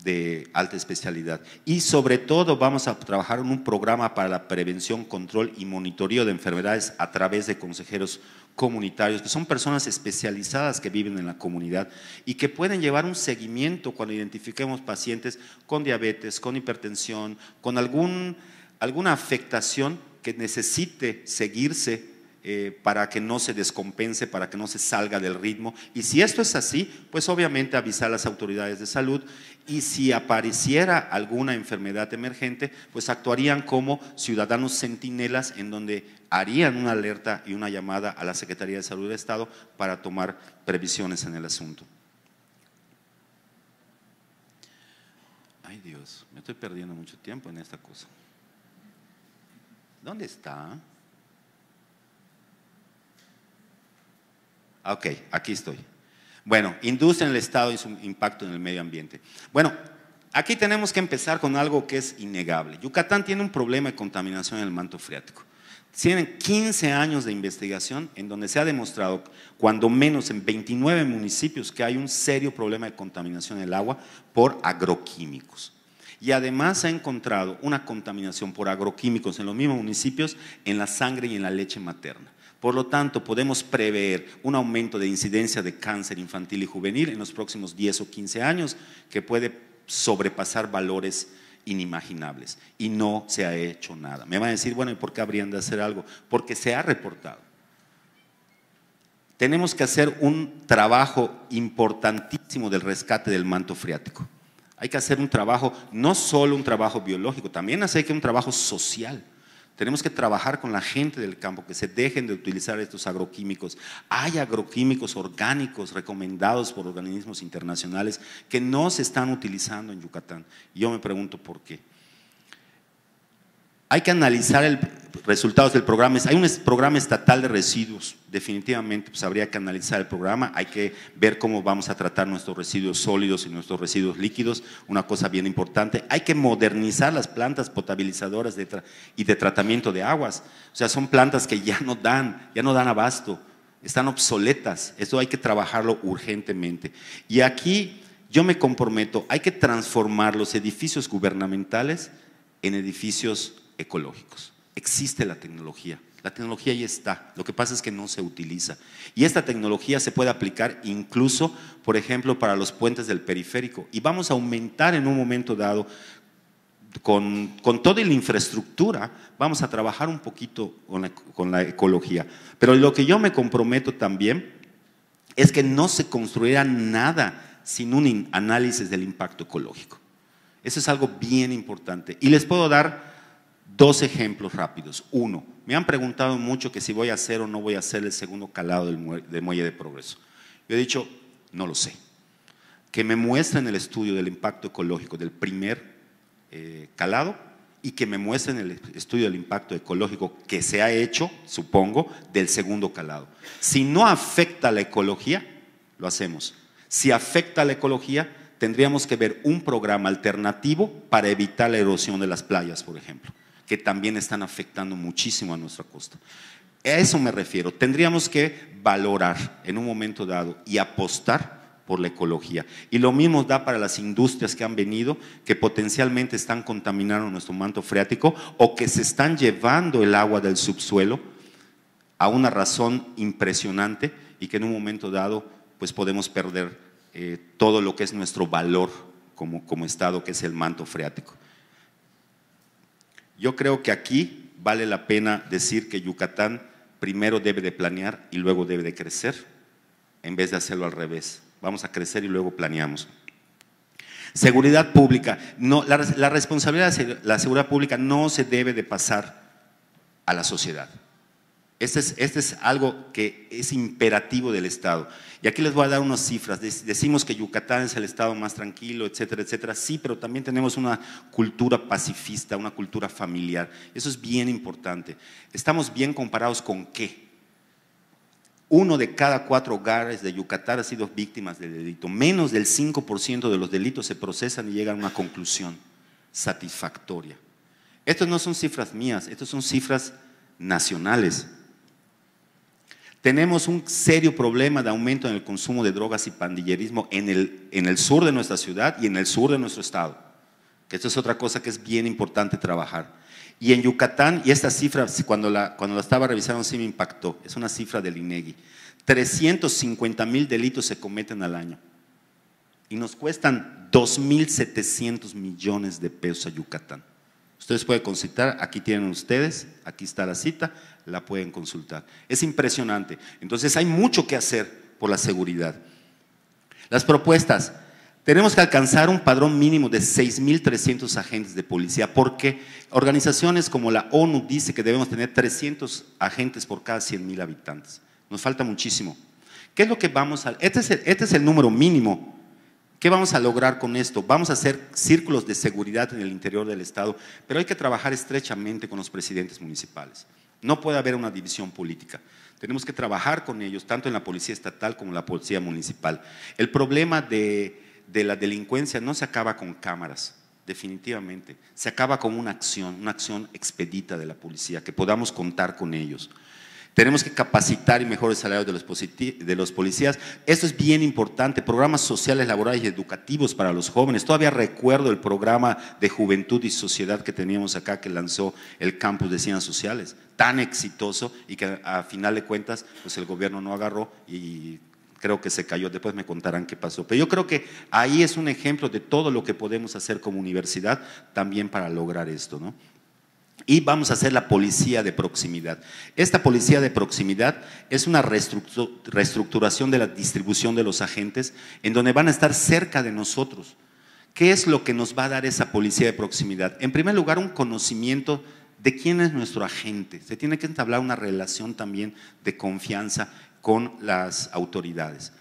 A: de alta especialidad. Y sobre todo vamos a trabajar en un programa para la prevención, control y monitoreo de enfermedades a través de consejeros comunitarios, que son personas especializadas que viven en la comunidad y que pueden llevar un seguimiento cuando identifiquemos pacientes con diabetes, con hipertensión, con algún, alguna afectación que necesite seguirse eh, para que no se descompense, para que no se salga del ritmo. Y si esto es así, pues obviamente avisar a las autoridades de salud y si apareciera alguna enfermedad emergente, pues actuarían como ciudadanos sentinelas en donde harían una alerta y una llamada a la Secretaría de Salud del Estado para tomar previsiones en el asunto. Ay Dios, me estoy perdiendo mucho tiempo en esta cosa. ¿Dónde está? Ok, aquí estoy. Bueno, industria en el Estado y su impacto en el medio ambiente. Bueno, aquí tenemos que empezar con algo que es innegable. Yucatán tiene un problema de contaminación en el manto freático. Tienen 15 años de investigación en donde se ha demostrado, cuando menos en 29 municipios, que hay un serio problema de contaminación del agua por agroquímicos. Y además se ha encontrado una contaminación por agroquímicos en los mismos municipios en la sangre y en la leche materna. Por lo tanto, podemos prever un aumento de incidencia de cáncer infantil y juvenil en los próximos 10 o 15 años que puede sobrepasar valores inimaginables y no se ha hecho nada. Me van a decir, bueno, ¿y por qué habrían de hacer algo? Porque se ha reportado. Tenemos que hacer un trabajo importantísimo del rescate del manto freático. Hay que hacer un trabajo, no solo un trabajo biológico, también hay que un trabajo social tenemos que trabajar con la gente del campo, que se dejen de utilizar estos agroquímicos. Hay agroquímicos orgánicos recomendados por organismos internacionales que no se están utilizando en Yucatán. Yo me pregunto por qué. Hay que analizar el, resultados del programa. Hay un programa estatal de residuos, definitivamente, pues habría que analizar el programa, hay que ver cómo vamos a tratar nuestros residuos sólidos y nuestros residuos líquidos, una cosa bien importante. Hay que modernizar las plantas potabilizadoras y de tratamiento de aguas. O sea, son plantas que ya no dan, ya no dan abasto, están obsoletas. Esto hay que trabajarlo urgentemente. Y aquí yo me comprometo, hay que transformar los edificios gubernamentales en edificios ecológicos. Existe la tecnología. La tecnología ya está, lo que pasa es que no se utiliza. Y esta tecnología se puede aplicar incluso, por ejemplo, para los puentes del periférico. Y vamos a aumentar en un momento dado, con, toda la infraestructura, vamos a trabajar un poquito con la, con la ecología. Pero lo que yo me comprometo también es que no se construirá nada sin un análisis del impacto ecológico. Eso es algo bien importante. Y les puedo dar Dos ejemplos rápidos. Uno, me han preguntado mucho que si voy a hacer o no voy a hacer el segundo calado del muelle, de progreso. Yo he dicho, no lo sé. Que me muestren el estudio del impacto ecológico del primer eh, calado y que me muestren el estudio del impacto ecológico que se ha hecho, supongo, del segundo calado. Si no afecta a la ecología, lo hacemos. Si afecta a la ecología, tendríamos que ver un programa alternativo para evitar la erosión de las playas, por ejemplo que también están afectando muchísimo a nuestra costa. A eso me refiero. Tendríamos que valorar en un momento dado y apostar por la ecología. Y lo mismo da para las industrias que han venido, que potencialmente están contaminando nuestro manto freático o que se están llevando el agua del subsuelo a una razón impresionante y que en un momento dado pues podemos perder eh, todo lo que es nuestro valor como, como Estado, que es el manto freático. Yo creo que aquí vale la pena decir que Yucatán primero debe de planear y luego debe de crecer, en vez de hacerlo al revés. Vamos a crecer y luego planeamos. Seguridad pública. la, la responsabilidad de la seguridad pública no se debe de pasar a la sociedad. Este, este es, algo que es imperativo del Estado. Y aquí les voy a dar unas cifras. Decimos que Yucatán es el Estado más tranquilo, etcétera, etcétera. Sí, pero también tenemos una cultura pacifista, una cultura familiar. Eso es bien importante. ¿Estamos bien comparados con qué? Uno de cada cuatro hogares de Yucatán ha sido víctima de delito. Menos del 5% de los delitos se procesan y llegan a una conclusión satisfactoria. Estas no son cifras mías, estas son cifras nacionales. Tenemos un serio problema de aumento en el consumo de drogas y pandillerismo en el, en el sur de nuestra ciudad y en el sur de nuestro estado. Que esto es otra cosa que es bien importante trabajar. Y en Yucatán, y esta cifra, cuando la, cuando la estaba revisando, sí me impactó. Es una cifra del INEGI. 350 mil delitos se cometen al año. Y nos cuestan 2.700 millones de pesos a Yucatán. Ustedes pueden consultar, aquí tienen ustedes, aquí está la cita la pueden consultar. Es impresionante. Entonces hay mucho que hacer por la seguridad. Las propuestas. Tenemos que alcanzar un padrón mínimo de 6.300 agentes de policía, porque organizaciones como la ONU dice que debemos tener 300 agentes por cada 100.000 habitantes. Nos falta muchísimo. ¿Qué es lo que vamos a...? Este este es el número mínimo. ¿Qué vamos a lograr con esto? Vamos a hacer círculos de seguridad en el interior del Estado, pero hay que trabajar estrechamente con los presidentes municipales. No puede haber una división política. Tenemos que trabajar con ellos, tanto en la policía estatal como en la policía municipal. El problema de, la delincuencia no se acaba con cámaras, definitivamente. Se acaba con una acción, una acción expedita de la policía, que podamos contar con ellos. Tenemos que capacitar y mejorar el salario de los, de los policías. Esto es bien importante. Programas sociales, laborales y educativos para los jóvenes. Todavía recuerdo el programa de juventud y sociedad que teníamos acá que lanzó el campus de ciencias sociales. Tan exitoso y que a final de cuentas pues el gobierno no agarró y creo que se cayó, después me contarán qué pasó. Pero yo creo que ahí es un ejemplo de todo lo que podemos hacer como universidad también para lograr esto. ¿no? y vamos a hacer la policía de proximidad. Esta policía de proximidad es una reestructuración de la distribución de los agentes en donde van a estar cerca de nosotros. ¿Qué es lo que nos va a dar esa policía de proximidad? En primer lugar, un conocimiento de quién es nuestro agente. Se tiene que entablar una relación también de confianza con las autoridades.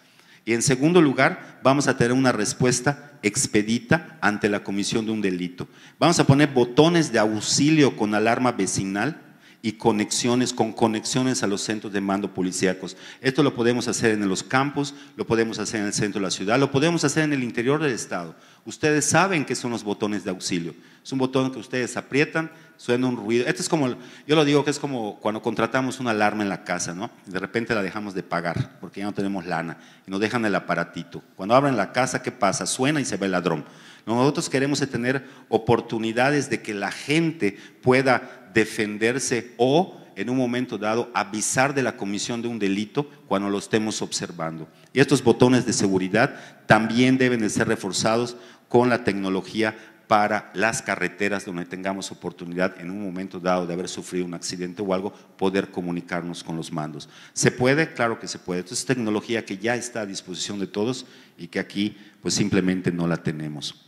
A: Y en segundo lugar, vamos a tener una respuesta expedita ante la comisión de un delito. Vamos a poner botones de auxilio con alarma vecinal y conexiones con conexiones a los centros de mando policíacos. Esto lo podemos hacer en los campos, lo podemos hacer en el centro de la ciudad, lo podemos hacer en el interior del Estado. Ustedes saben que son los botones de auxilio. Es un botón que ustedes aprietan, suena un ruido. Esto es como, yo lo digo que es como cuando contratamos una alarma en la casa, ¿no? De repente la dejamos de pagar porque ya no tenemos lana y nos dejan el aparatito. Cuando abren la casa, ¿qué pasa? Suena y se ve el ladrón. Nosotros queremos tener oportunidades de que la gente pueda defenderse o en un momento dado avisar de la comisión de un delito cuando lo estemos observando. Y estos botones de seguridad también deben de ser reforzados con la tecnología para las carreteras donde tengamos oportunidad en un momento dado de haber sufrido un accidente o algo, poder comunicarnos con los mandos. ¿Se puede? Claro que se puede. Esto es tecnología que ya está a disposición de todos y que aquí pues simplemente no la tenemos.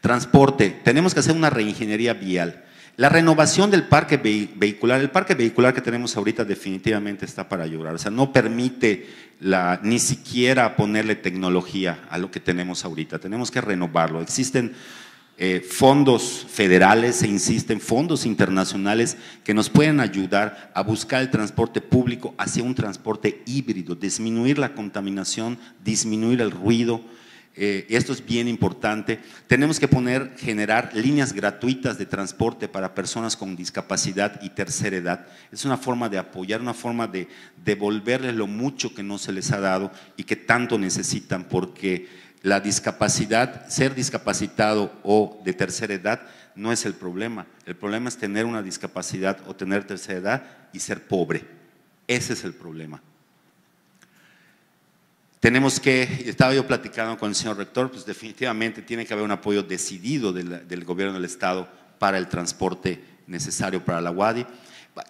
A: Transporte, tenemos que hacer una reingeniería vial. La renovación del parque vehicular, el parque vehicular que tenemos ahorita definitivamente está para llorar, o sea, no permite ni siquiera ponerle tecnología a lo que tenemos ahorita, tenemos que renovarlo. Existen eh, fondos federales, se insisten, fondos internacionales que nos pueden ayudar a buscar el transporte público hacia un transporte híbrido, disminuir la contaminación, disminuir el ruido, eh, esto es bien importante. Tenemos que poner, generar líneas gratuitas de transporte para personas con discapacidad y tercera edad. Es una forma de apoyar, una forma de devolverles lo mucho que no se les ha dado y que tanto necesitan, porque la discapacidad, ser discapacitado o de tercera edad, no es el problema. El problema es tener una discapacidad o tener tercera edad y ser pobre. Ese es el problema tenemos que, estaba yo platicando con el señor rector, pues definitivamente tiene que haber un apoyo decidido del, gobierno del Estado para el transporte necesario para la UADI.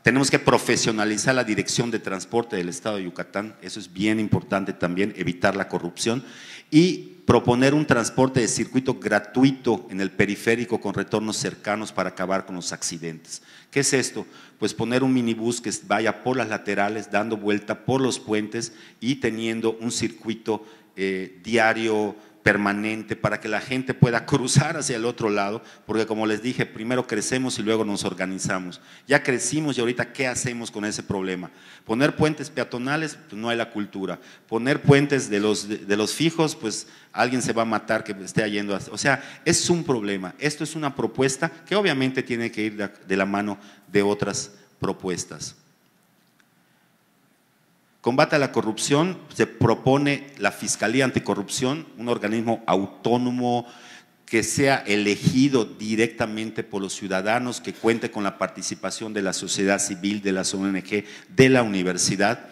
A: Tenemos que profesionalizar la dirección de transporte del Estado de Yucatán, eso es bien importante también, evitar la corrupción y proponer un transporte de circuito gratuito en el periférico con retornos cercanos para acabar con los accidentes. ¿Qué es esto? Pues poner un minibús que vaya por las laterales, dando vuelta por los puentes y teniendo un circuito eh, diario permanente para que la gente pueda cruzar hacia el otro lado, porque como les dije, primero crecemos y luego nos organizamos. Ya crecimos y ahorita ¿qué hacemos con ese problema? Poner puentes peatonales, pues no hay la cultura. Poner puentes de los, de los fijos, pues alguien se va a matar que esté yendo. O sea, es un problema. Esto es una propuesta que obviamente tiene que ir de la mano de otras propuestas. Combate a la corrupción se propone la Fiscalía Anticorrupción, un organismo autónomo que sea elegido directamente por los ciudadanos, que cuente con la participación de la sociedad civil, de las ONG, de la universidad.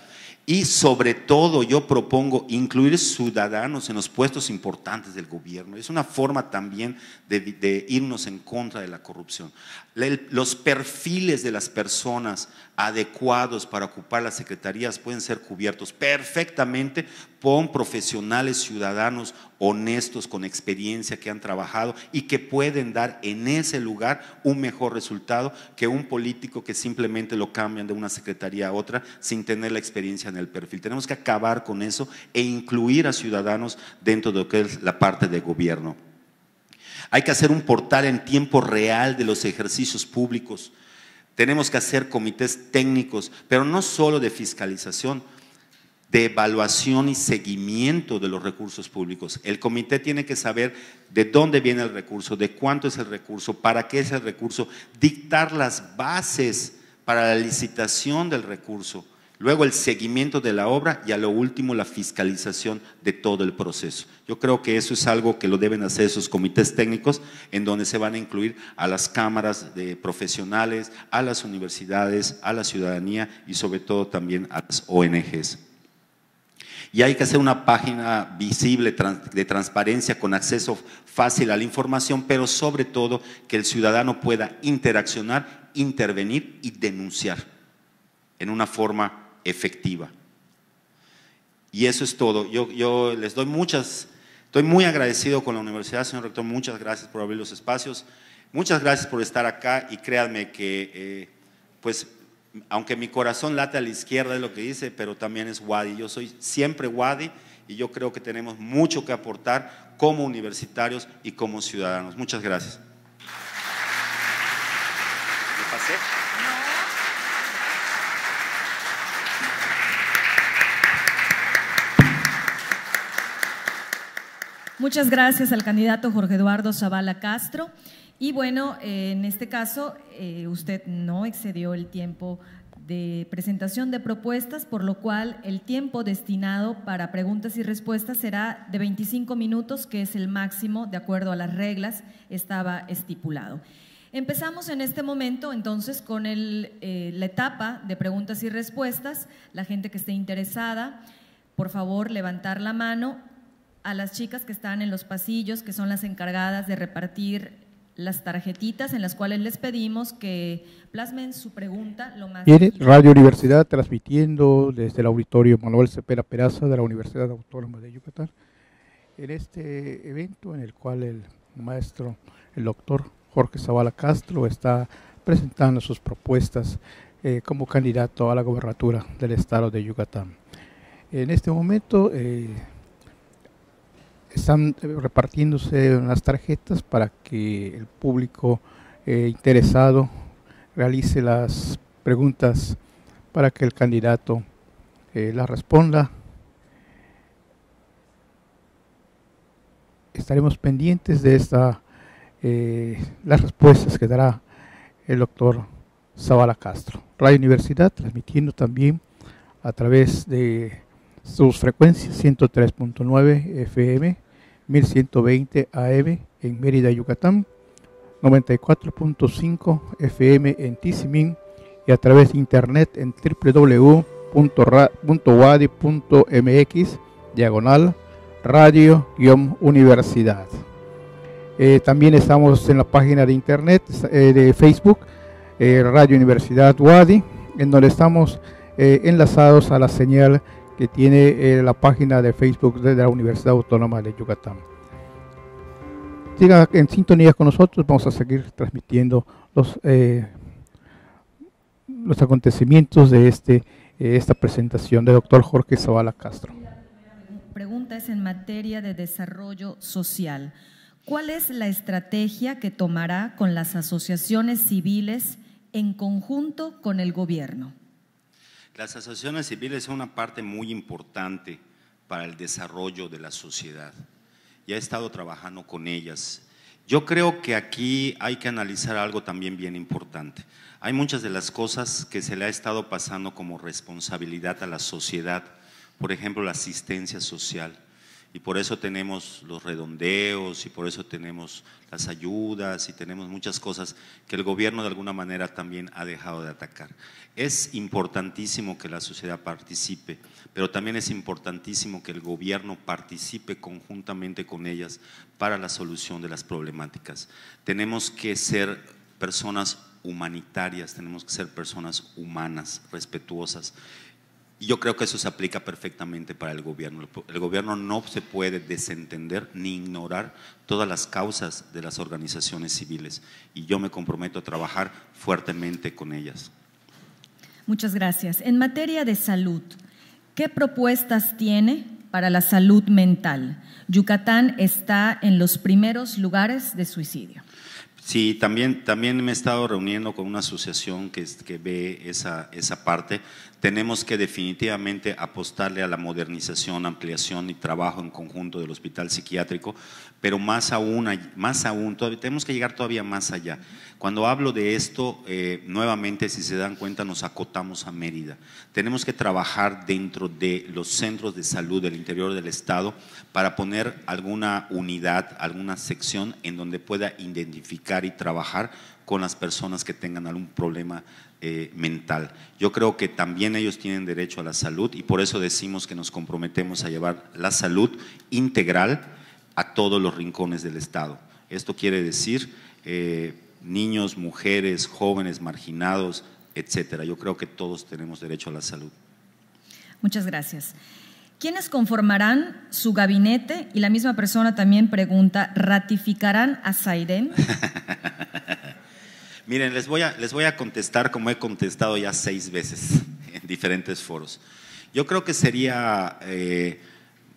A: Y sobre todo yo propongo incluir ciudadanos en los puestos importantes del gobierno. Es una forma también de, de, irnos en contra de la corrupción. Los perfiles de las personas adecuados para ocupar las secretarías pueden ser cubiertos perfectamente por profesionales ciudadanos honestos con experiencia que han trabajado y que pueden dar en ese lugar un mejor resultado que un político que simplemente lo cambian de una secretaría a otra sin tener la experiencia en el perfil. Tenemos que acabar con eso e incluir a ciudadanos dentro de lo que es la parte de gobierno. Hay que hacer un portal en tiempo real de los ejercicios públicos. Tenemos que hacer comités técnicos, pero no solo de fiscalización, de evaluación y seguimiento de los recursos públicos. El comité tiene que saber de dónde viene el recurso, de cuánto es el recurso, para qué es el recurso, dictar las bases para la licitación del recurso Luego el seguimiento de la obra y a lo último la fiscalización de todo el proceso. Yo creo que eso es algo que lo deben hacer esos comités técnicos en donde se van a incluir a las cámaras de profesionales, a las universidades, a la ciudadanía y sobre todo también a las ONGs. Y hay que hacer una página visible de transparencia con acceso fácil a la información, pero sobre todo que el ciudadano pueda interaccionar, intervenir y denunciar en una forma efectiva. Y eso es todo. Yo, les doy muchas, estoy muy agradecido con la universidad, señor rector, muchas gracias por abrir los espacios, muchas gracias por estar acá y créanme que, eh, pues, aunque mi corazón late a la izquierda de lo que dice, pero también es Wadi. Yo soy siempre Wadi y yo creo que tenemos mucho que aportar como universitarios y como ciudadanos. Muchas gracias.
B: Muchas gracias al candidato Jorge Eduardo Zavala Castro. Y bueno, eh, en este caso eh, usted no excedió el tiempo de presentación de propuestas, por lo cual el tiempo destinado para preguntas y respuestas será de 25 minutos, que es el máximo, de acuerdo a las reglas, estaba estipulado. Empezamos en este momento entonces con el, eh, la etapa de preguntas y respuestas. La gente que esté interesada, por favor, levantar la mano a las chicas que están en los pasillos, que son las encargadas de repartir las tarjetitas en las cuales les pedimos que plasmen su pregunta lo más... Radio
C: Universidad transmitiendo desde el auditorio Manuel Cepeda Peraza de la Universidad Autónoma de Yucatán en este evento en el cual el maestro, el doctor Jorge Zavala Castro está presentando sus propuestas eh, como candidato a la gobernatura del estado de Yucatán. En este momento... Eh, están eh, repartiéndose las tarjetas para que el público eh, interesado realice las preguntas para que el candidato eh, las responda. Estaremos pendientes de esta, las respuestas que dará el doctor Zavala Castro. Radio Universidad transmitiendo también a través de sus frecuencias 103.9 FM, 1120 AM en Mérida, Yucatán, 94.5 FM en Tizimín y a través de internet en www.wadi.mx diagonal radio-universidad. Eh, también estamos en la página de internet eh, de Facebook eh, Radio Universidad Wadi, en donde estamos enlazados a la señal que tiene eh, la página de Facebook de la Universidad Autónoma de Yucatán. Siga en sintonía con nosotros, vamos a seguir transmitiendo los, eh, los acontecimientos de este, eh, esta presentación del doctor Jorge Zavala Castro. La
B: pregunta es en materia de desarrollo social. ¿Cuál es la estrategia que tomará con las asociaciones civiles en conjunto con el gobierno?
A: Las asociaciones civiles son una parte muy importante para el desarrollo de la sociedad y he estado trabajando con ellas. Yo creo que aquí hay que analizar algo también bien importante. Hay muchas de las cosas que se le ha estado pasando como responsabilidad a la sociedad, por ejemplo, la asistencia social. Y por eso tenemos los redondeos y por eso tenemos las ayudas y tenemos muchas cosas que el gobierno de alguna manera también ha dejado de atacar. Es importantísimo que la sociedad participe, pero también es importantísimo que el gobierno participe conjuntamente con ellas para la solución de las problemáticas. Tenemos que ser personas humanitarias, tenemos que ser personas humanas, respetuosas. Y yo creo que eso se aplica perfectamente para el gobierno. El gobierno no se puede desentender ni ignorar todas las causas de las organizaciones civiles. Y yo me comprometo a trabajar fuertemente con ellas.
B: Muchas gracias. En materia de salud, ¿qué propuestas tiene para la salud mental? Yucatán está en los primeros lugares de suicidio.
A: Sí, también, me he estado reuniendo con una asociación que, ve esa, esa parte tenemos que definitivamente apostarle a la modernización, ampliación y trabajo en conjunto del hospital psiquiátrico, pero más aún, más aún tenemos que llegar todavía más allá. Cuando hablo de esto, eh, nuevamente, si se dan cuenta, nos acotamos a Mérida. Tenemos que trabajar dentro de los centros de salud del interior del Estado para poner alguna unidad, alguna sección en donde pueda identificar y trabajar con las personas que tengan algún problema eh, mental. Yo creo que también ellos tienen derecho a la salud y por eso decimos que nos comprometemos a llevar la salud integral a todos los rincones del Estado. Esto quiere decir eh, niños, mujeres, jóvenes, marginados, etcétera. Yo creo que todos tenemos derecho a la salud.
B: Muchas gracias. ¿Quiénes conformarán su gabinete? Y la misma persona también pregunta, ¿ratificarán a Zairen?
A: Miren, les voy, a, les voy a contestar como he contestado ya seis veces en diferentes foros. Yo creo que sería eh,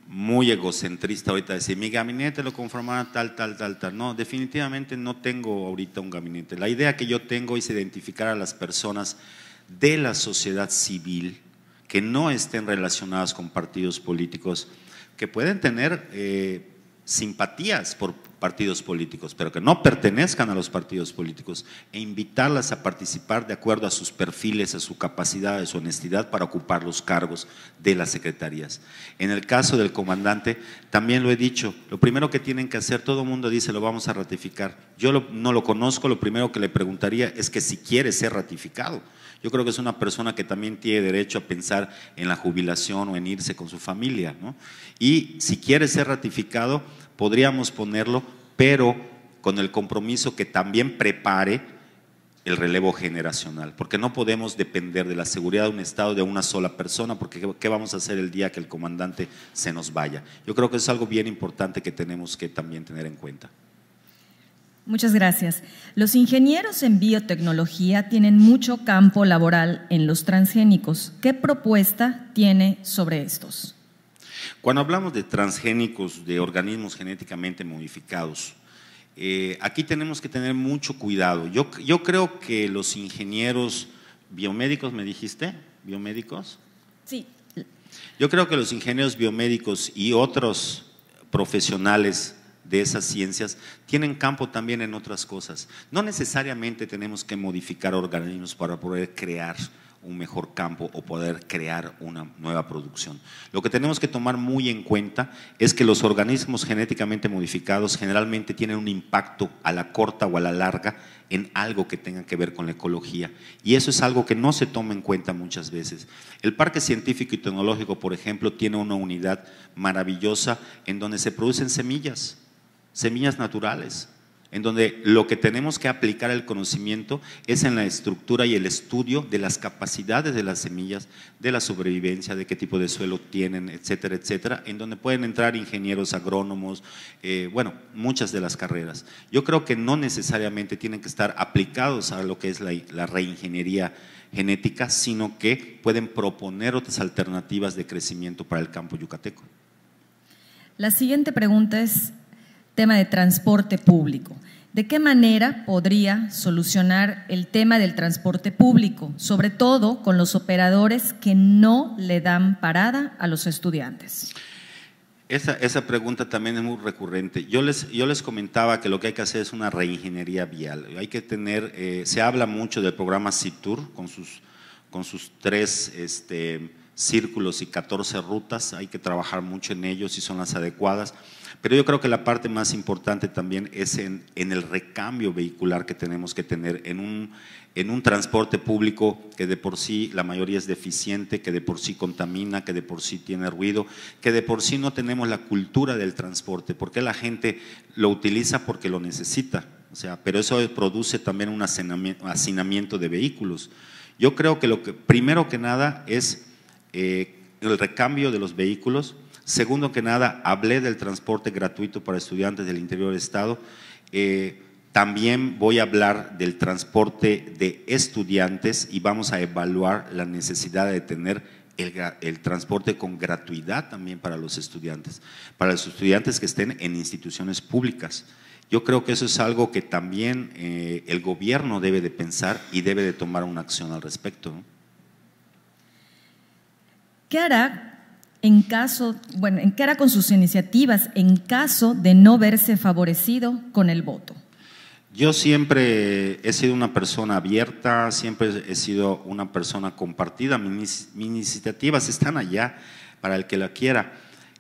A: muy egocentrista ahorita decir, mi gabinete lo conformará tal, tal, tal, tal. No, definitivamente no tengo ahorita un gabinete. La idea que yo tengo es identificar a las personas de la sociedad civil que no estén relacionadas con partidos políticos, que pueden tener eh, simpatías por partidos políticos, pero que no pertenezcan a los partidos políticos, e invitarlas a participar de acuerdo a sus perfiles, a su capacidad, a su honestidad para ocupar los cargos de las secretarías. En el caso del comandante, también lo he dicho, lo primero que tienen que hacer, todo el mundo dice, lo vamos a ratificar. Yo no lo conozco, lo primero que le preguntaría es que si quiere ser ratificado yo creo que es una persona que también tiene derecho a pensar en la jubilación o en irse con su familia. ¿no? Y si quiere ser ratificado, podríamos ponerlo, pero con el compromiso que también prepare el relevo generacional, porque no podemos depender de la seguridad de un Estado de una sola persona, porque ¿qué vamos a hacer el día que el comandante se nos vaya? Yo creo que es algo bien importante que tenemos que también tener en cuenta.
B: Muchas gracias. Los ingenieros en biotecnología tienen mucho campo laboral en los transgénicos. ¿Qué propuesta tiene sobre estos?
A: Cuando hablamos de transgénicos, de organismos genéticamente modificados, eh, aquí tenemos que tener mucho cuidado. Yo, creo que los ingenieros biomédicos, ¿me dijiste? ¿Biomédicos? Sí. Yo creo que los ingenieros biomédicos y otros profesionales de esas ciencias tienen campo también en otras cosas. No necesariamente tenemos que modificar organismos para poder crear un mejor campo o poder crear una nueva producción. Lo que tenemos que tomar muy en cuenta es que los organismos genéticamente modificados generalmente tienen un impacto a la corta o a la larga en algo que tenga que ver con la ecología. Y eso es algo que no se toma en cuenta muchas veces. El Parque Científico y Tecnológico, por ejemplo, tiene una unidad maravillosa en donde se producen semillas semillas naturales, en donde lo que tenemos que aplicar el conocimiento es en la estructura y el estudio de las capacidades de las semillas, de la sobrevivencia, de qué tipo de suelo tienen, etcétera, etcétera, en donde pueden entrar ingenieros, agrónomos, eh, bueno, muchas de las carreras. Yo creo que no necesariamente tienen que estar aplicados a lo que es la reingeniería genética, sino que pueden proponer otras alternativas de crecimiento para el campo yucateco.
B: La siguiente pregunta es, tema de transporte público. ¿De qué manera podría solucionar el tema del transporte público, sobre todo con los operadores que no le dan parada a los estudiantes?
A: Esa, pregunta también es muy recurrente. Yo les, comentaba que lo que hay que hacer es una reingeniería vial. Hay que tener, eh, se habla mucho del programa CITUR con sus, con sus tres este, círculos y 14 rutas. Hay que trabajar mucho en ellos si son las adecuadas. Pero yo creo que la parte más importante también es en, el recambio vehicular que tenemos que tener, en un, en un transporte público que de por sí la mayoría es deficiente, que de por sí contamina, que de por sí tiene ruido, que de por sí no tenemos la cultura del transporte, porque la gente lo utiliza porque lo necesita, o sea, pero eso produce también un hacinamiento de vehículos. Yo creo que lo que primero que nada es eh, el recambio de los vehículos, Segundo que nada, hablé del transporte gratuito para estudiantes del interior del Estado. Eh, también voy a hablar del transporte de estudiantes y vamos a evaluar la necesidad de tener el, transporte con gratuidad también para los estudiantes, para los estudiantes que estén en instituciones públicas. Yo creo que eso es algo que también eh, el gobierno debe de pensar y debe de tomar una acción al respecto.
B: ¿Qué hará en caso, bueno, en qué era con sus iniciativas en caso de no verse favorecido con el voto.
A: Yo siempre he sido una persona abierta, siempre he sido una persona compartida. Mis, iniciativas están allá para el que la quiera.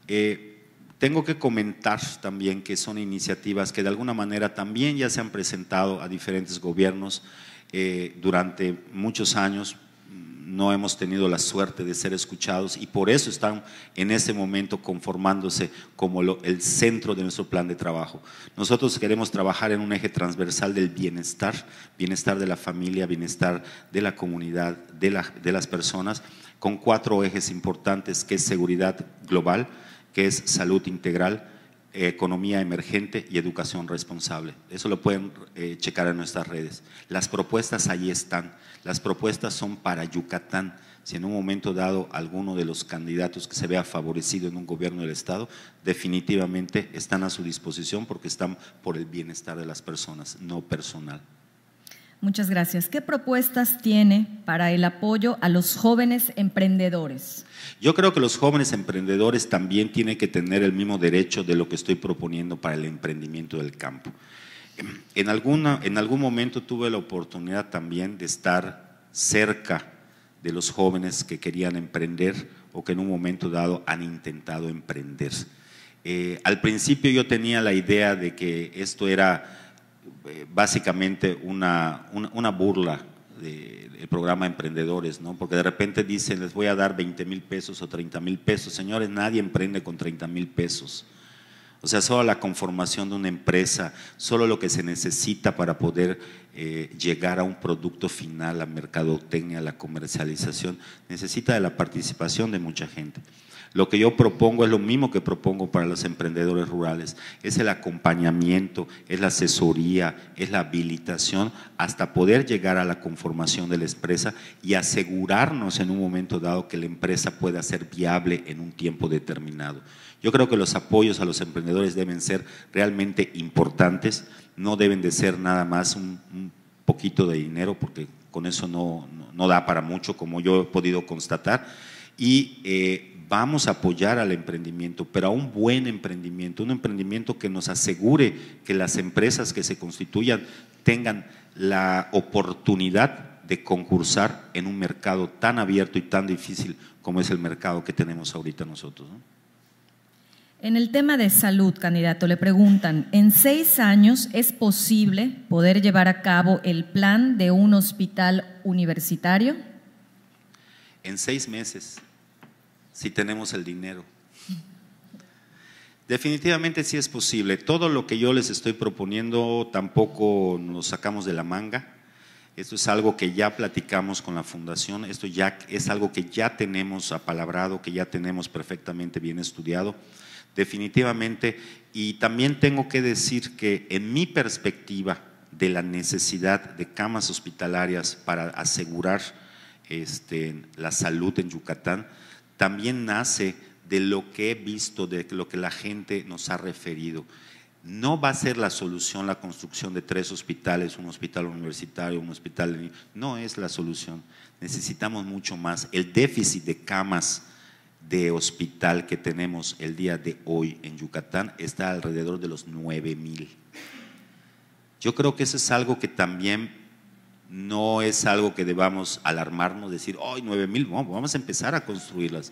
A: Eh, tengo que comentar también que son iniciativas que de alguna manera también ya se han presentado a diferentes gobiernos eh, durante muchos años, no hemos tenido la suerte de ser escuchados y por eso están en ese momento conformándose como el centro de nuestro plan de trabajo. Nosotros queremos trabajar en un eje transversal del bienestar, bienestar de la familia, bienestar de la comunidad, de, las personas, con cuatro ejes importantes que es seguridad global, que es salud integral, economía emergente y educación responsable. Eso lo pueden eh, checar en nuestras redes. Las propuestas allí están. Las propuestas son para Yucatán. Si en un momento dado alguno de los candidatos que se vea favorecido en un gobierno del Estado, definitivamente están a su disposición porque están por el bienestar de las personas, no personal.
B: Muchas gracias. ¿Qué propuestas tiene para el apoyo a los jóvenes emprendedores?
A: Yo creo que los jóvenes emprendedores también tienen que tener el mismo derecho de lo que estoy proponiendo para el emprendimiento del campo. En, alguna, en algún momento tuve la oportunidad también de estar cerca de los jóvenes que querían emprender o que en un momento dado han intentado emprender. Eh, al principio yo tenía la idea de que esto era eh, básicamente una, burla del programa Emprendedores, ¿no? porque de repente dicen les voy a dar 20 mil pesos o 30 mil pesos. Señores, nadie emprende con 30 mil pesos. O sea, solo la conformación de una empresa, solo lo que se necesita para poder eh, llegar a un producto final, a mercadotecnia, a la comercialización, necesita de la participación de mucha gente. Lo que yo propongo es lo mismo que propongo para los emprendedores rurales, es el acompañamiento, es la asesoría, es la habilitación hasta poder llegar a la conformación de la empresa y asegurarnos en un momento dado que la empresa pueda ser viable en un tiempo determinado. Yo creo que los apoyos a los emprendedores deben ser realmente importantes, no deben de ser nada más un, poquito de dinero, porque con eso no, da para mucho, como yo he podido constatar. Y eh, vamos a apoyar al emprendimiento, pero a un buen emprendimiento, un emprendimiento que nos asegure que las empresas que se constituyan tengan la oportunidad de concursar en un mercado tan abierto y tan difícil como es el mercado que tenemos ahorita nosotros.
B: En el tema de salud, candidato, le preguntan, ¿en seis años es posible poder llevar a cabo el plan de un hospital universitario?
A: En seis meses, si tenemos el dinero. Definitivamente sí es posible. Todo lo que yo les estoy proponiendo tampoco nos sacamos de la manga. Esto es algo que ya platicamos con la fundación, esto ya es algo que ya tenemos apalabrado, que ya tenemos perfectamente bien estudiado definitivamente. Y también tengo que decir que en mi perspectiva de la necesidad de camas hospitalarias para asegurar este, la salud en Yucatán, también nace de lo que he visto, de lo que la gente nos ha referido. No va a ser la solución la construcción de tres hospitales, un hospital universitario, un hospital... No es la solución. Necesitamos mucho más. El déficit de camas de hospital que tenemos el día de hoy en Yucatán está alrededor de los 9 mil. Yo creo que eso es algo que también no es algo que debamos alarmarnos, decir, hoy 9 mil, pues vamos a empezar a construirlas.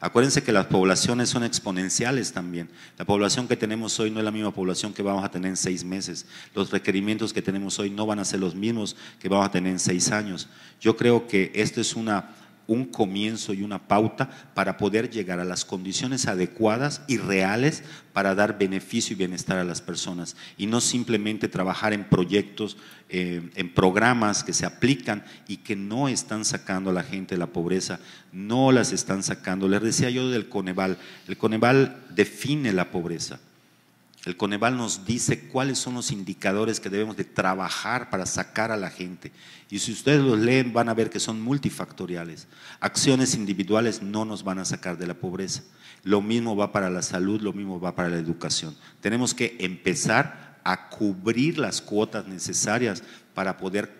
A: Acuérdense que las poblaciones son exponenciales también. La población que tenemos hoy no es la misma población que vamos a tener en seis meses. Los requerimientos que tenemos hoy no van a ser los mismos que vamos a tener en seis años. Yo creo que esto es una un comienzo y una pauta para poder llegar a las condiciones adecuadas y reales para dar beneficio y bienestar a las personas y no simplemente trabajar en proyectos, eh, en programas que se aplican y que no están sacando a la gente de la pobreza, no las están sacando. Les decía yo del Coneval, el Coneval define la pobreza el Coneval nos dice cuáles son los indicadores que debemos de trabajar para sacar a la gente. Y si ustedes los leen van a ver que son multifactoriales. Acciones individuales no nos van a sacar de la pobreza. Lo mismo va para la salud, lo mismo va para la educación. Tenemos que empezar a cubrir las cuotas necesarias para poder,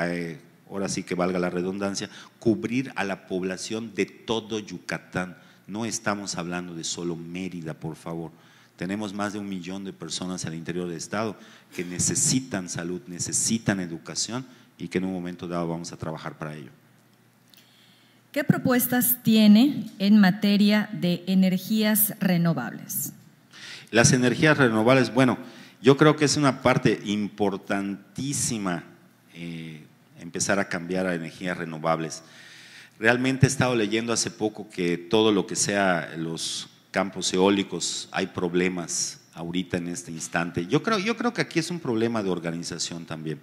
A: eh, ahora sí que valga la redundancia, cubrir a la población de todo Yucatán. No estamos hablando de solo Mérida, por favor. Tenemos más de un millón de personas al interior del Estado que necesitan salud, necesitan educación y que en un momento dado vamos a trabajar para ello.
B: ¿Qué propuestas tiene en materia de energías renovables?
A: Las energías renovables, bueno, yo creo que es una parte importantísima eh, empezar a cambiar a energías renovables. Realmente he estado leyendo hace poco que todo lo que sea los campos eólicos hay problemas ahorita en este instante. Yo creo, yo creo que aquí es un problema de organización también.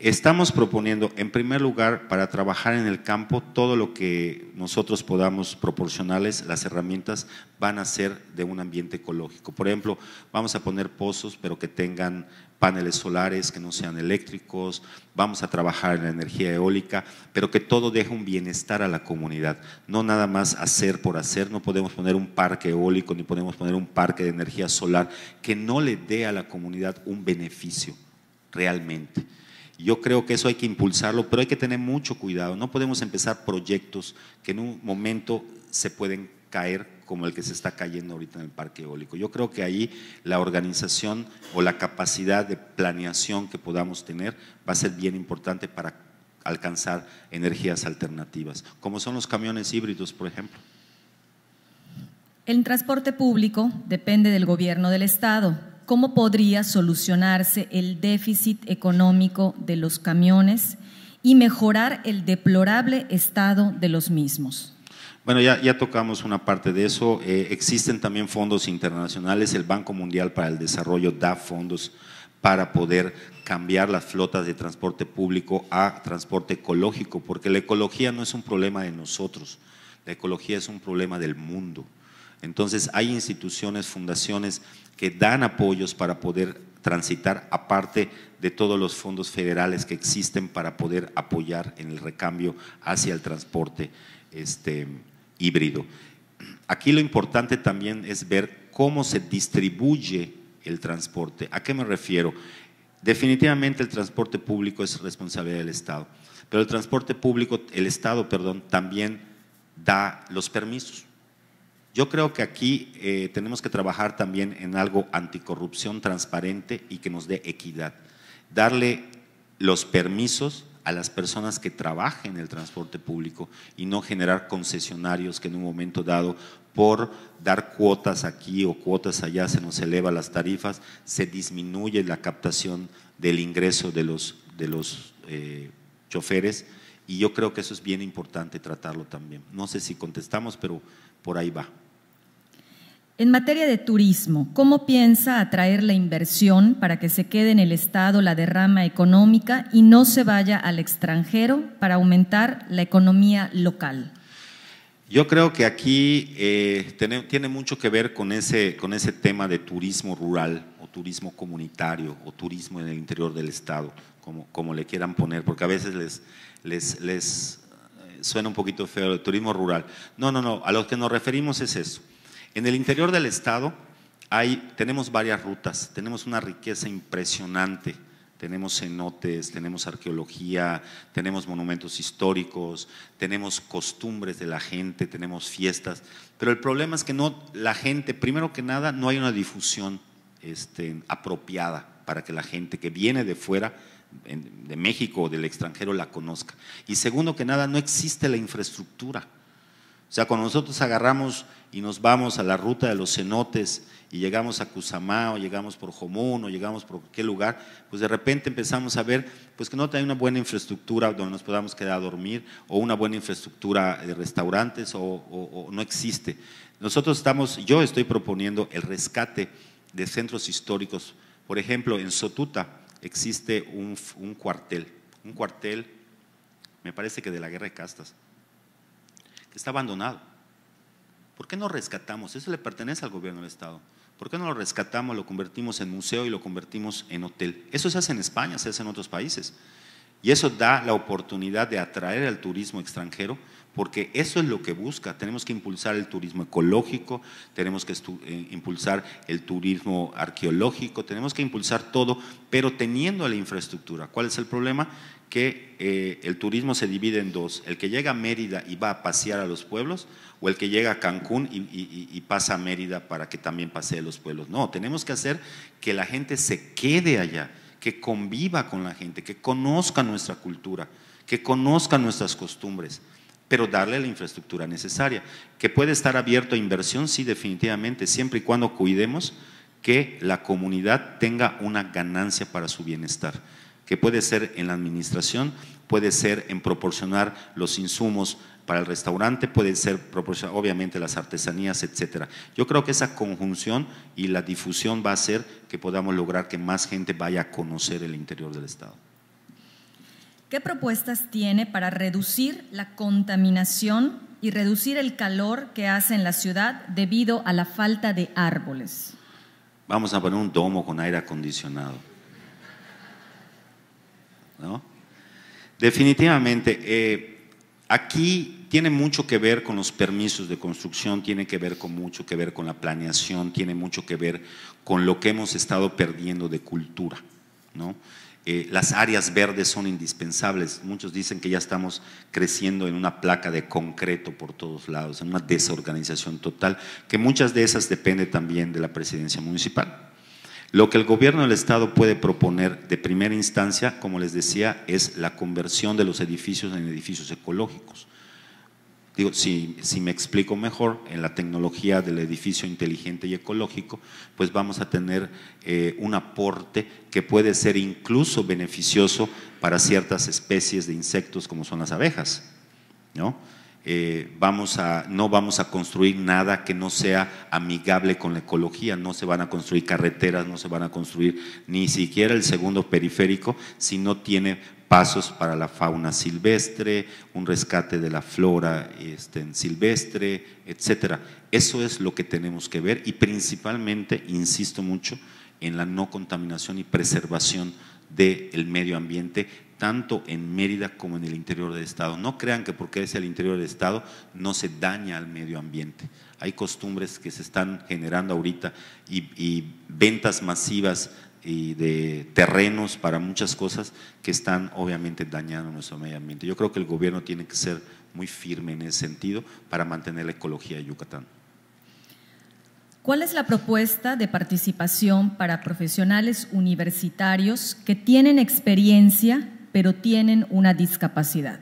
A: Estamos proponiendo, en primer lugar, para trabajar en el campo, todo lo que nosotros podamos proporcionarles, las herramientas, van a ser de un ambiente ecológico. Por ejemplo, vamos a poner pozos, pero que tengan paneles solares que no sean eléctricos, vamos a trabajar en la energía eólica, pero que todo deje un bienestar a la comunidad, no nada más hacer por hacer, no podemos poner un parque eólico ni podemos poner un parque de energía solar que no le dé a la comunidad un beneficio realmente. Yo creo que eso hay que impulsarlo, pero hay que tener mucho cuidado, no podemos empezar proyectos que en un momento se pueden caer como el que se está cayendo ahorita en el parque eólico. Yo creo que ahí la organización o la capacidad de planeación que podamos tener va a ser bien importante para alcanzar energías alternativas, como son los camiones híbridos, por ejemplo.
B: El transporte público depende del gobierno del Estado. ¿Cómo podría solucionarse el déficit económico de los camiones y mejorar el deplorable estado de los mismos?
A: Bueno, ya, tocamos una parte de eso. Eh, existen también fondos internacionales, el Banco Mundial para el Desarrollo da fondos para poder cambiar las flotas de transporte público a transporte ecológico, porque la ecología no es un problema de nosotros, la ecología es un problema del mundo. Entonces hay instituciones, fundaciones que dan apoyos para poder transitar aparte de todos los fondos federales que existen para poder apoyar en el recambio hacia el transporte este, híbrido. Aquí lo importante también es ver cómo se distribuye el transporte. ¿A qué me refiero? Definitivamente el transporte público es responsabilidad del Estado, pero el transporte público, el Estado, perdón, también da los permisos. Yo creo que aquí eh, tenemos que trabajar también en algo anticorrupción transparente y que nos dé equidad. Darle los permisos a las personas que trabajen en el transporte público y no generar concesionarios que en un momento dado por dar cuotas aquí o cuotas allá se nos eleva las tarifas, se disminuye la captación del ingreso de los, de los eh, choferes y yo creo que eso es bien importante tratarlo también. No sé si contestamos, pero por ahí va.
B: En materia de turismo, ¿cómo piensa atraer la inversión para que se quede en el Estado la derrama económica y no se vaya al extranjero para aumentar la economía local?
A: Yo creo que aquí eh, tiene, mucho que ver con ese, con ese tema de turismo rural o turismo comunitario o turismo en el interior del Estado, como, como le quieran poner, porque a veces les, les, les eh, suena un poquito feo el turismo rural. No, no, no, a lo que nos referimos es eso en el interior del estado hay, tenemos varias rutas, tenemos una riqueza impresionante. Tenemos cenotes, tenemos arqueología, tenemos monumentos históricos, tenemos costumbres de la gente, tenemos fiestas. Pero el problema es que no, la gente, primero que nada, no hay una difusión este, apropiada para que la gente que viene de fuera de México o del extranjero la conozca. Y segundo que nada, no existe la infraestructura. O sea, cuando nosotros agarramos y nos vamos a la ruta de los cenotes y llegamos a Cusamá llegamos por Jomón, o llegamos por cualquier lugar, pues de repente empezamos a ver pues que no hay una buena infraestructura donde nos podamos quedar a dormir o una buena infraestructura de restaurantes o, no existe. Nosotros estamos, yo estoy proponiendo el rescate de centros históricos. Por ejemplo, en Sotuta existe un cuartel, un cuartel, me parece que de la guerra de castas, que está abandonado ¿Por qué no rescatamos? Eso le pertenece al gobierno del Estado. ¿Por qué no lo rescatamos, lo convertimos en museo y lo convertimos en hotel? Eso se hace en España, se hace en otros países. Y eso da la oportunidad de atraer al turismo extranjero, porque eso es lo que busca. Tenemos que impulsar el turismo ecológico, tenemos que eh, impulsar el turismo arqueológico, tenemos que impulsar todo, pero teniendo la infraestructura. ¿Cuál es el problema? que eh, el turismo se divide en dos, el que llega a Mérida y va a pasear a los pueblos o el que llega a Cancún y, y pasa a Mérida para que también pasee a los pueblos. No, tenemos que hacer que la gente se quede allá, que conviva con la gente, que conozca nuestra cultura, que conozca nuestras costumbres pero darle la infraestructura necesaria. Que puede estar abierto a inversión, sí, definitivamente, siempre y cuando cuidemos que la comunidad tenga una ganancia para su bienestar que puede ser en la administración, puede ser en proporcionar los insumos para el restaurante, puede ser proporcionar obviamente las artesanías, etcétera. Yo creo que esa conjunción y la difusión va a hacer que podamos lograr que más gente vaya a conocer el interior del Estado.
B: ¿Qué propuestas tiene para reducir la contaminación y reducir el calor que hace en la ciudad debido a la falta de árboles?
A: Vamos a poner un domo con aire acondicionado. Definitivamente, eh, aquí tiene mucho que ver con los permisos de construcción, tiene que ver con mucho que ver con la planeación, tiene mucho que ver con lo que hemos estado perdiendo de cultura, eh, las áreas verdes son indispensables. Muchos dicen que ya estamos creciendo en una placa de concreto por todos lados, en una desorganización total, que muchas de esas depende también de la presidencia municipal. Lo que el gobierno del Estado puede proponer de primera instancia, como les decía, es la conversión de los edificios en edificios ecológicos. Digo, si, me explico mejor, en la tecnología del edificio inteligente y ecológico, pues vamos a tener eh, un aporte que puede ser incluso beneficioso para ciertas especies de insectos como son las abejas, ¿no? Eh, vamos a, no vamos a construir nada que no sea amigable con la ecología, no se van a construir carreteras, no se van a construir ni siquiera el segundo periférico si no tiene pasos para la fauna silvestre, un rescate de la flora este, silvestre, etcétera. Eso es lo que tenemos que ver y principalmente, insisto mucho, en la no contaminación y preservación del medio ambiente tanto en Mérida como en el interior del Estado. No crean que porque es el interior del Estado no se daña al medio ambiente. Hay costumbres que se están generando ahorita y, ventas masivas y de terrenos para muchas cosas que están obviamente dañando nuestro medio ambiente. Yo creo que el gobierno tiene que ser muy firme en ese sentido para mantener la ecología de Yucatán.
B: ¿Cuál es la propuesta de participación para profesionales universitarios que tienen experiencia pero tienen una discapacidad.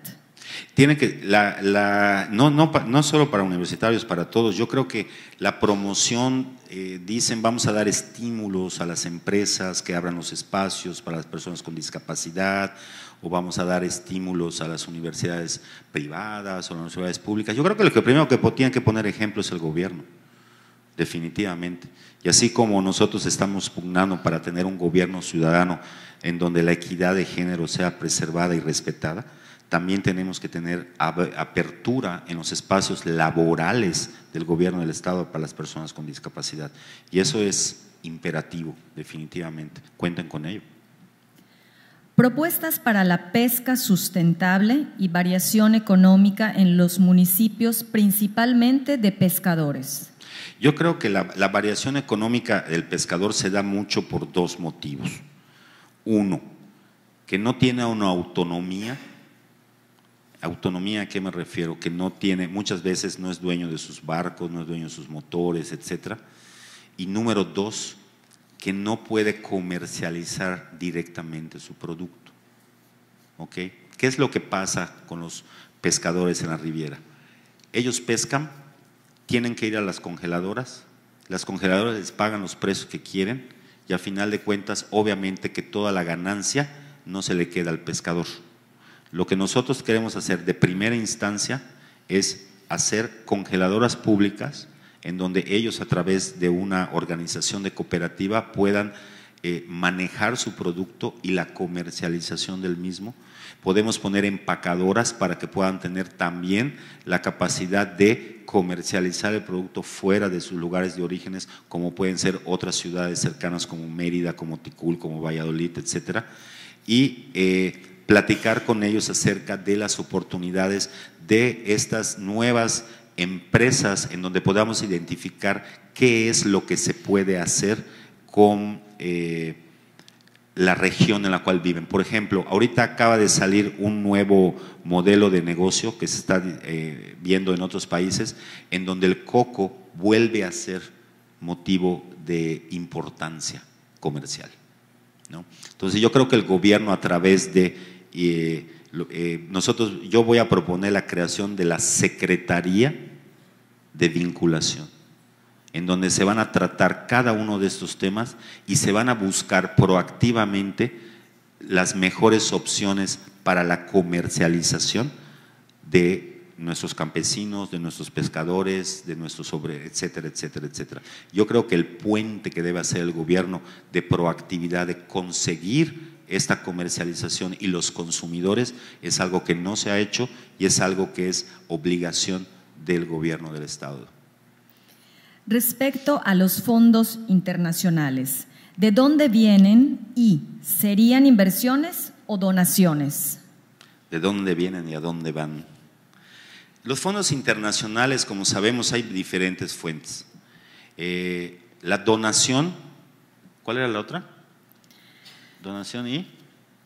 A: Tiene que, la, no, no, no solo para universitarios, para todos. Yo creo que la promoción, eh, dicen, vamos a dar estímulos a las empresas que abran los espacios para las personas con discapacidad, o vamos a dar estímulos a las universidades privadas o a las universidades públicas. Yo creo que lo que primero que tiene que poner ejemplo es el gobierno, definitivamente. Y así como nosotros estamos pugnando para tener un gobierno ciudadano en donde la equidad de género sea preservada y respetada, también tenemos que tener apertura en los espacios laborales del gobierno del Estado para las personas con discapacidad. Y eso es imperativo, definitivamente. Cuenten con ello.
B: Propuestas para la pesca sustentable y variación económica en los municipios principalmente de pescadores.
A: Yo creo que la, la variación económica del pescador se da mucho por dos motivos uno, que no tiene una autonomía. Autonomía, ¿a qué me refiero? Que no tiene, muchas veces no es dueño de sus barcos, no es dueño de sus motores, etc. Y número dos, que no puede comercializar directamente su producto. ¿Ok? ¿Qué es lo que pasa con los pescadores en la Riviera? Ellos pescan, tienen que ir a las congeladoras, las congeladoras les pagan los precios que quieren, y a final de cuentas, obviamente que toda la ganancia no se le queda al pescador. Lo que nosotros queremos hacer de primera instancia es hacer congeladoras públicas en donde ellos a través de una organización de cooperativa puedan eh, manejar su producto y la comercialización del mismo. Podemos poner empacadoras para que puedan tener también la capacidad de comercializar el producto fuera de sus lugares de orígenes, como pueden ser otras ciudades cercanas como Mérida, como Ticul, como Valladolid, etcétera, y eh, platicar con ellos acerca de las oportunidades de estas nuevas empresas en donde podamos identificar qué es lo que se puede hacer con eh, la región en la cual viven. Por ejemplo, ahorita acaba de salir un nuevo modelo de negocio que se está eh, viendo en otros países, en donde el coco vuelve a ser motivo de importancia comercial. ¿no? Entonces yo creo que el gobierno a través de... Eh, eh, nosotros, yo voy a proponer la creación de la Secretaría de Vinculación en donde se van a tratar cada uno de estos temas y se van a buscar proactivamente las mejores opciones para la comercialización de nuestros campesinos, de nuestros pescadores, de nuestros sobre, etcétera, etcétera, etcétera. Yo creo que el puente que debe hacer el gobierno de proactividad, de conseguir esta comercialización y los consumidores es algo que no se ha hecho y es algo que es obligación del gobierno del Estado.
B: Respecto a los fondos internacionales, ¿de dónde vienen y serían inversiones o donaciones?
A: ¿De dónde vienen y a dónde van? Los fondos internacionales, como sabemos, hay diferentes fuentes. Eh, la donación, ¿cuál era la otra? Donación y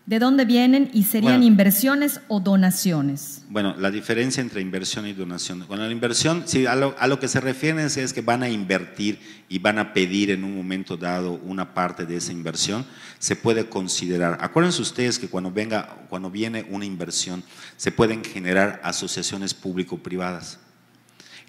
B: ¿De dónde vienen y serían inversiones o donaciones?
A: Bueno, la diferencia entre inversión y donación. Con la inversión, a, lo, que se refieren es, que van a invertir y van a pedir en un momento dado una parte de esa inversión, se puede considerar. Acuérdense ustedes que cuando, venga, cuando viene una inversión, se pueden generar asociaciones público-privadas,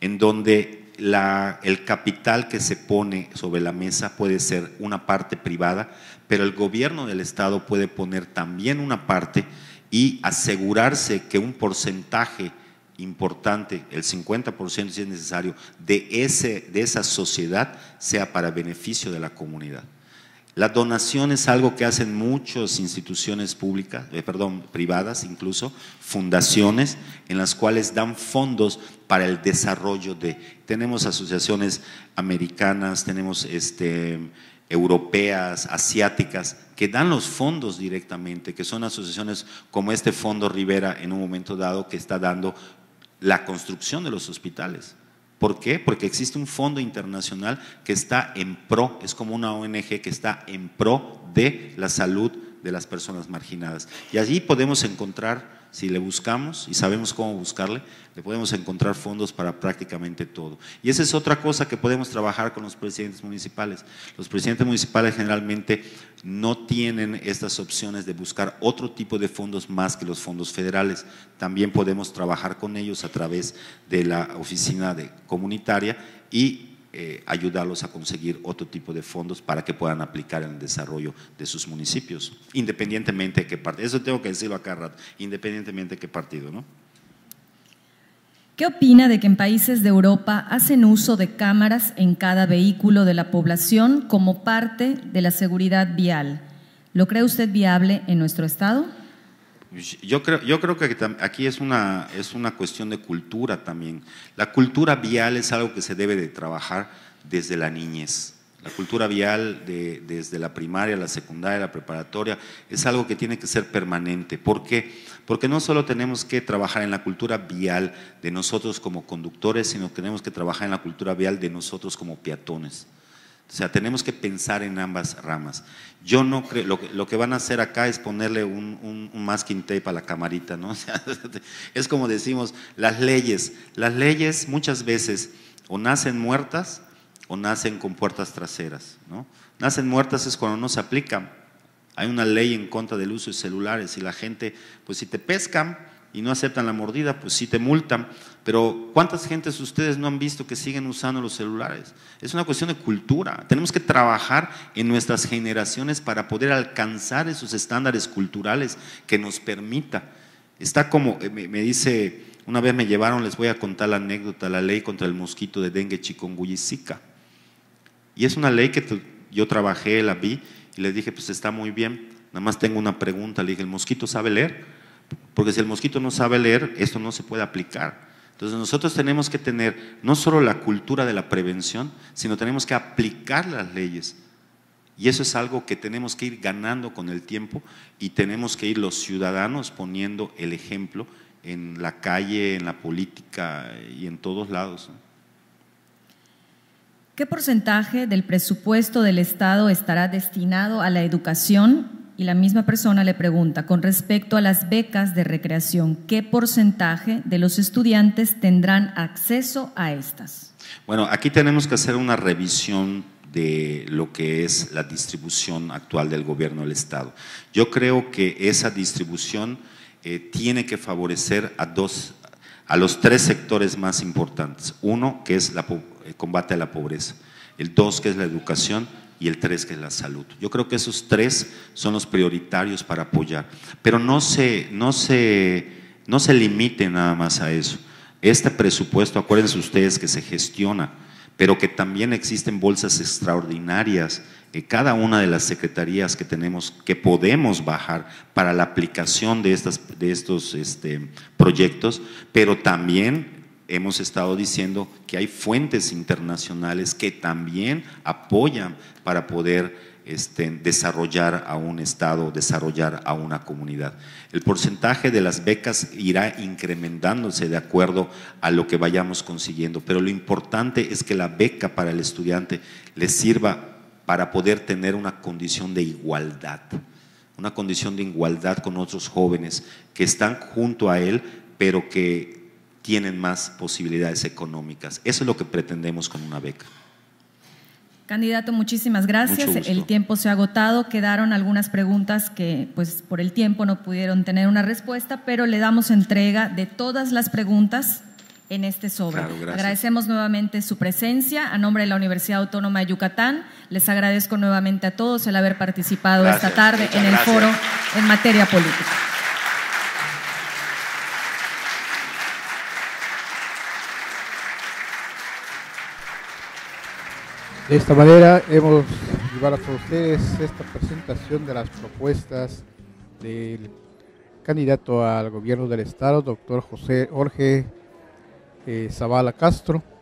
A: en donde la, el capital que se pone sobre la mesa puede ser una parte privada, pero el gobierno del Estado puede poner también una parte y asegurarse que un porcentaje importante, el 50% si es necesario, de, ese, de esa sociedad sea para beneficio de la comunidad. La donación es algo que hacen muchas instituciones públicas, eh, perdón, privadas incluso, fundaciones, en las cuales dan fondos para el desarrollo de. Tenemos asociaciones americanas, tenemos este, europeas, asiáticas, que dan los fondos directamente, que son asociaciones como este Fondo Rivera en un momento dado que está dando la construcción de los hospitales. ¿Por qué? Porque existe un fondo internacional que está en pro, es como una ONG que está en pro de la salud de las personas marginadas. Y allí podemos encontrar si le buscamos y sabemos cómo buscarle, le podemos encontrar fondos para prácticamente todo. Y esa es otra cosa que podemos trabajar con los presidentes municipales. Los presidentes municipales generalmente no tienen estas opciones de buscar otro tipo de fondos más que los fondos federales. También podemos trabajar con ellos a través de la oficina de comunitaria y eh, ayudarlos a conseguir otro tipo de fondos para que puedan aplicar en el desarrollo de sus municipios, independientemente de qué partido. Eso tengo que decirlo acá, rato, independientemente de qué partido, ¿no?
B: ¿Qué opina de que en países de Europa hacen uso de cámaras en cada vehículo de la población como parte de la seguridad vial? ¿Lo cree usted viable en nuestro estado?
A: Yo creo, que aquí es una, cuestión de cultura también. La cultura vial es algo que se debe de trabajar desde la niñez. La cultura vial desde la primaria, la secundaria, la preparatoria, es algo que tiene que ser permanente. ¿Por qué? Porque no solo tenemos que trabajar en la cultura vial de nosotros como conductores, sino que tenemos que trabajar en la cultura vial de nosotros como peatones. O sea, tenemos que pensar en ambas ramas. Yo no creo, lo, que van a hacer acá es ponerle un, un, masking tape a la camarita, ¿no? es como decimos, las leyes. Las leyes muchas veces o nacen muertas o nacen con puertas traseras, ¿no? Nacen muertas es cuando no se aplican. Hay una ley en contra del uso de celulares y la gente, pues si te pescan y no aceptan la mordida, pues si te multan. Pero ¿cuántas gentes ustedes no han visto que siguen usando los celulares? Es una cuestión de cultura. Tenemos que trabajar en nuestras generaciones para poder alcanzar esos estándares culturales que nos permita. Está como, eh, me dice, una vez me llevaron, les voy a contar la anécdota, la ley contra el mosquito de dengue, chikungunya y zika. Y es una ley que yo trabajé, la vi y les dije, pues está muy bien, nada más tengo una pregunta. Le dije, ¿el mosquito sabe leer? Porque si el mosquito no sabe leer, esto no se puede aplicar. Entonces nosotros tenemos que tener no solo la cultura de la prevención, sino tenemos que aplicar las leyes. Y eso es algo que tenemos que ir ganando con el tiempo y tenemos que ir los ciudadanos poniendo el ejemplo en la calle, en la política y en todos lados.
B: ¿Qué porcentaje del presupuesto del Estado estará destinado a la educación y la misma persona le pregunta, con respecto a las becas de recreación, ¿qué porcentaje de los estudiantes tendrán acceso a estas?
A: Bueno, aquí tenemos que hacer una revisión de lo que es la distribución actual del gobierno del Estado. Yo creo que esa distribución eh, tiene que favorecer a dos a los tres sectores más importantes. Uno, que es la, el eh, combate a la pobreza. El dos, que es la educación y el tres, que es la salud. Yo creo que esos tres son los prioritarios para apoyar, pero no se, no se, no se limite nada más a eso. Este presupuesto, acuérdense ustedes que se gestiona, pero que también existen bolsas extraordinarias en cada una de las secretarías que tenemos, que podemos bajar para la aplicación de, estas, de estos este, proyectos, pero también hemos estado diciendo que hay fuentes internacionales que también apoyan para poder este, desarrollar a un Estado, desarrollar a una comunidad. El porcentaje de las becas irá incrementándose de acuerdo a lo que vayamos consiguiendo, pero lo importante es que la beca para el estudiante le sirva para poder tener una condición de igualdad, una condición de igualdad con otros jóvenes que están junto a él, pero que tienen más posibilidades económicas. Eso es lo que pretendemos con una beca.
B: Candidato, muchísimas gracias. El tiempo se ha agotado. Quedaron algunas preguntas que, pues, por el tiempo no pudieron tener una respuesta, pero le damos entrega de todas las preguntas en este sobre. Agradecemos nuevamente su presencia a nombre de la Universidad Autónoma de Yucatán. Les agradezco nuevamente a todos el haber participado esta tarde en el foro en materia política.
C: De esta manera hemos llevado a ustedes esta presentación de las propuestas del candidato al gobierno del estado, doctor José Jorge eh, Zavala Castro.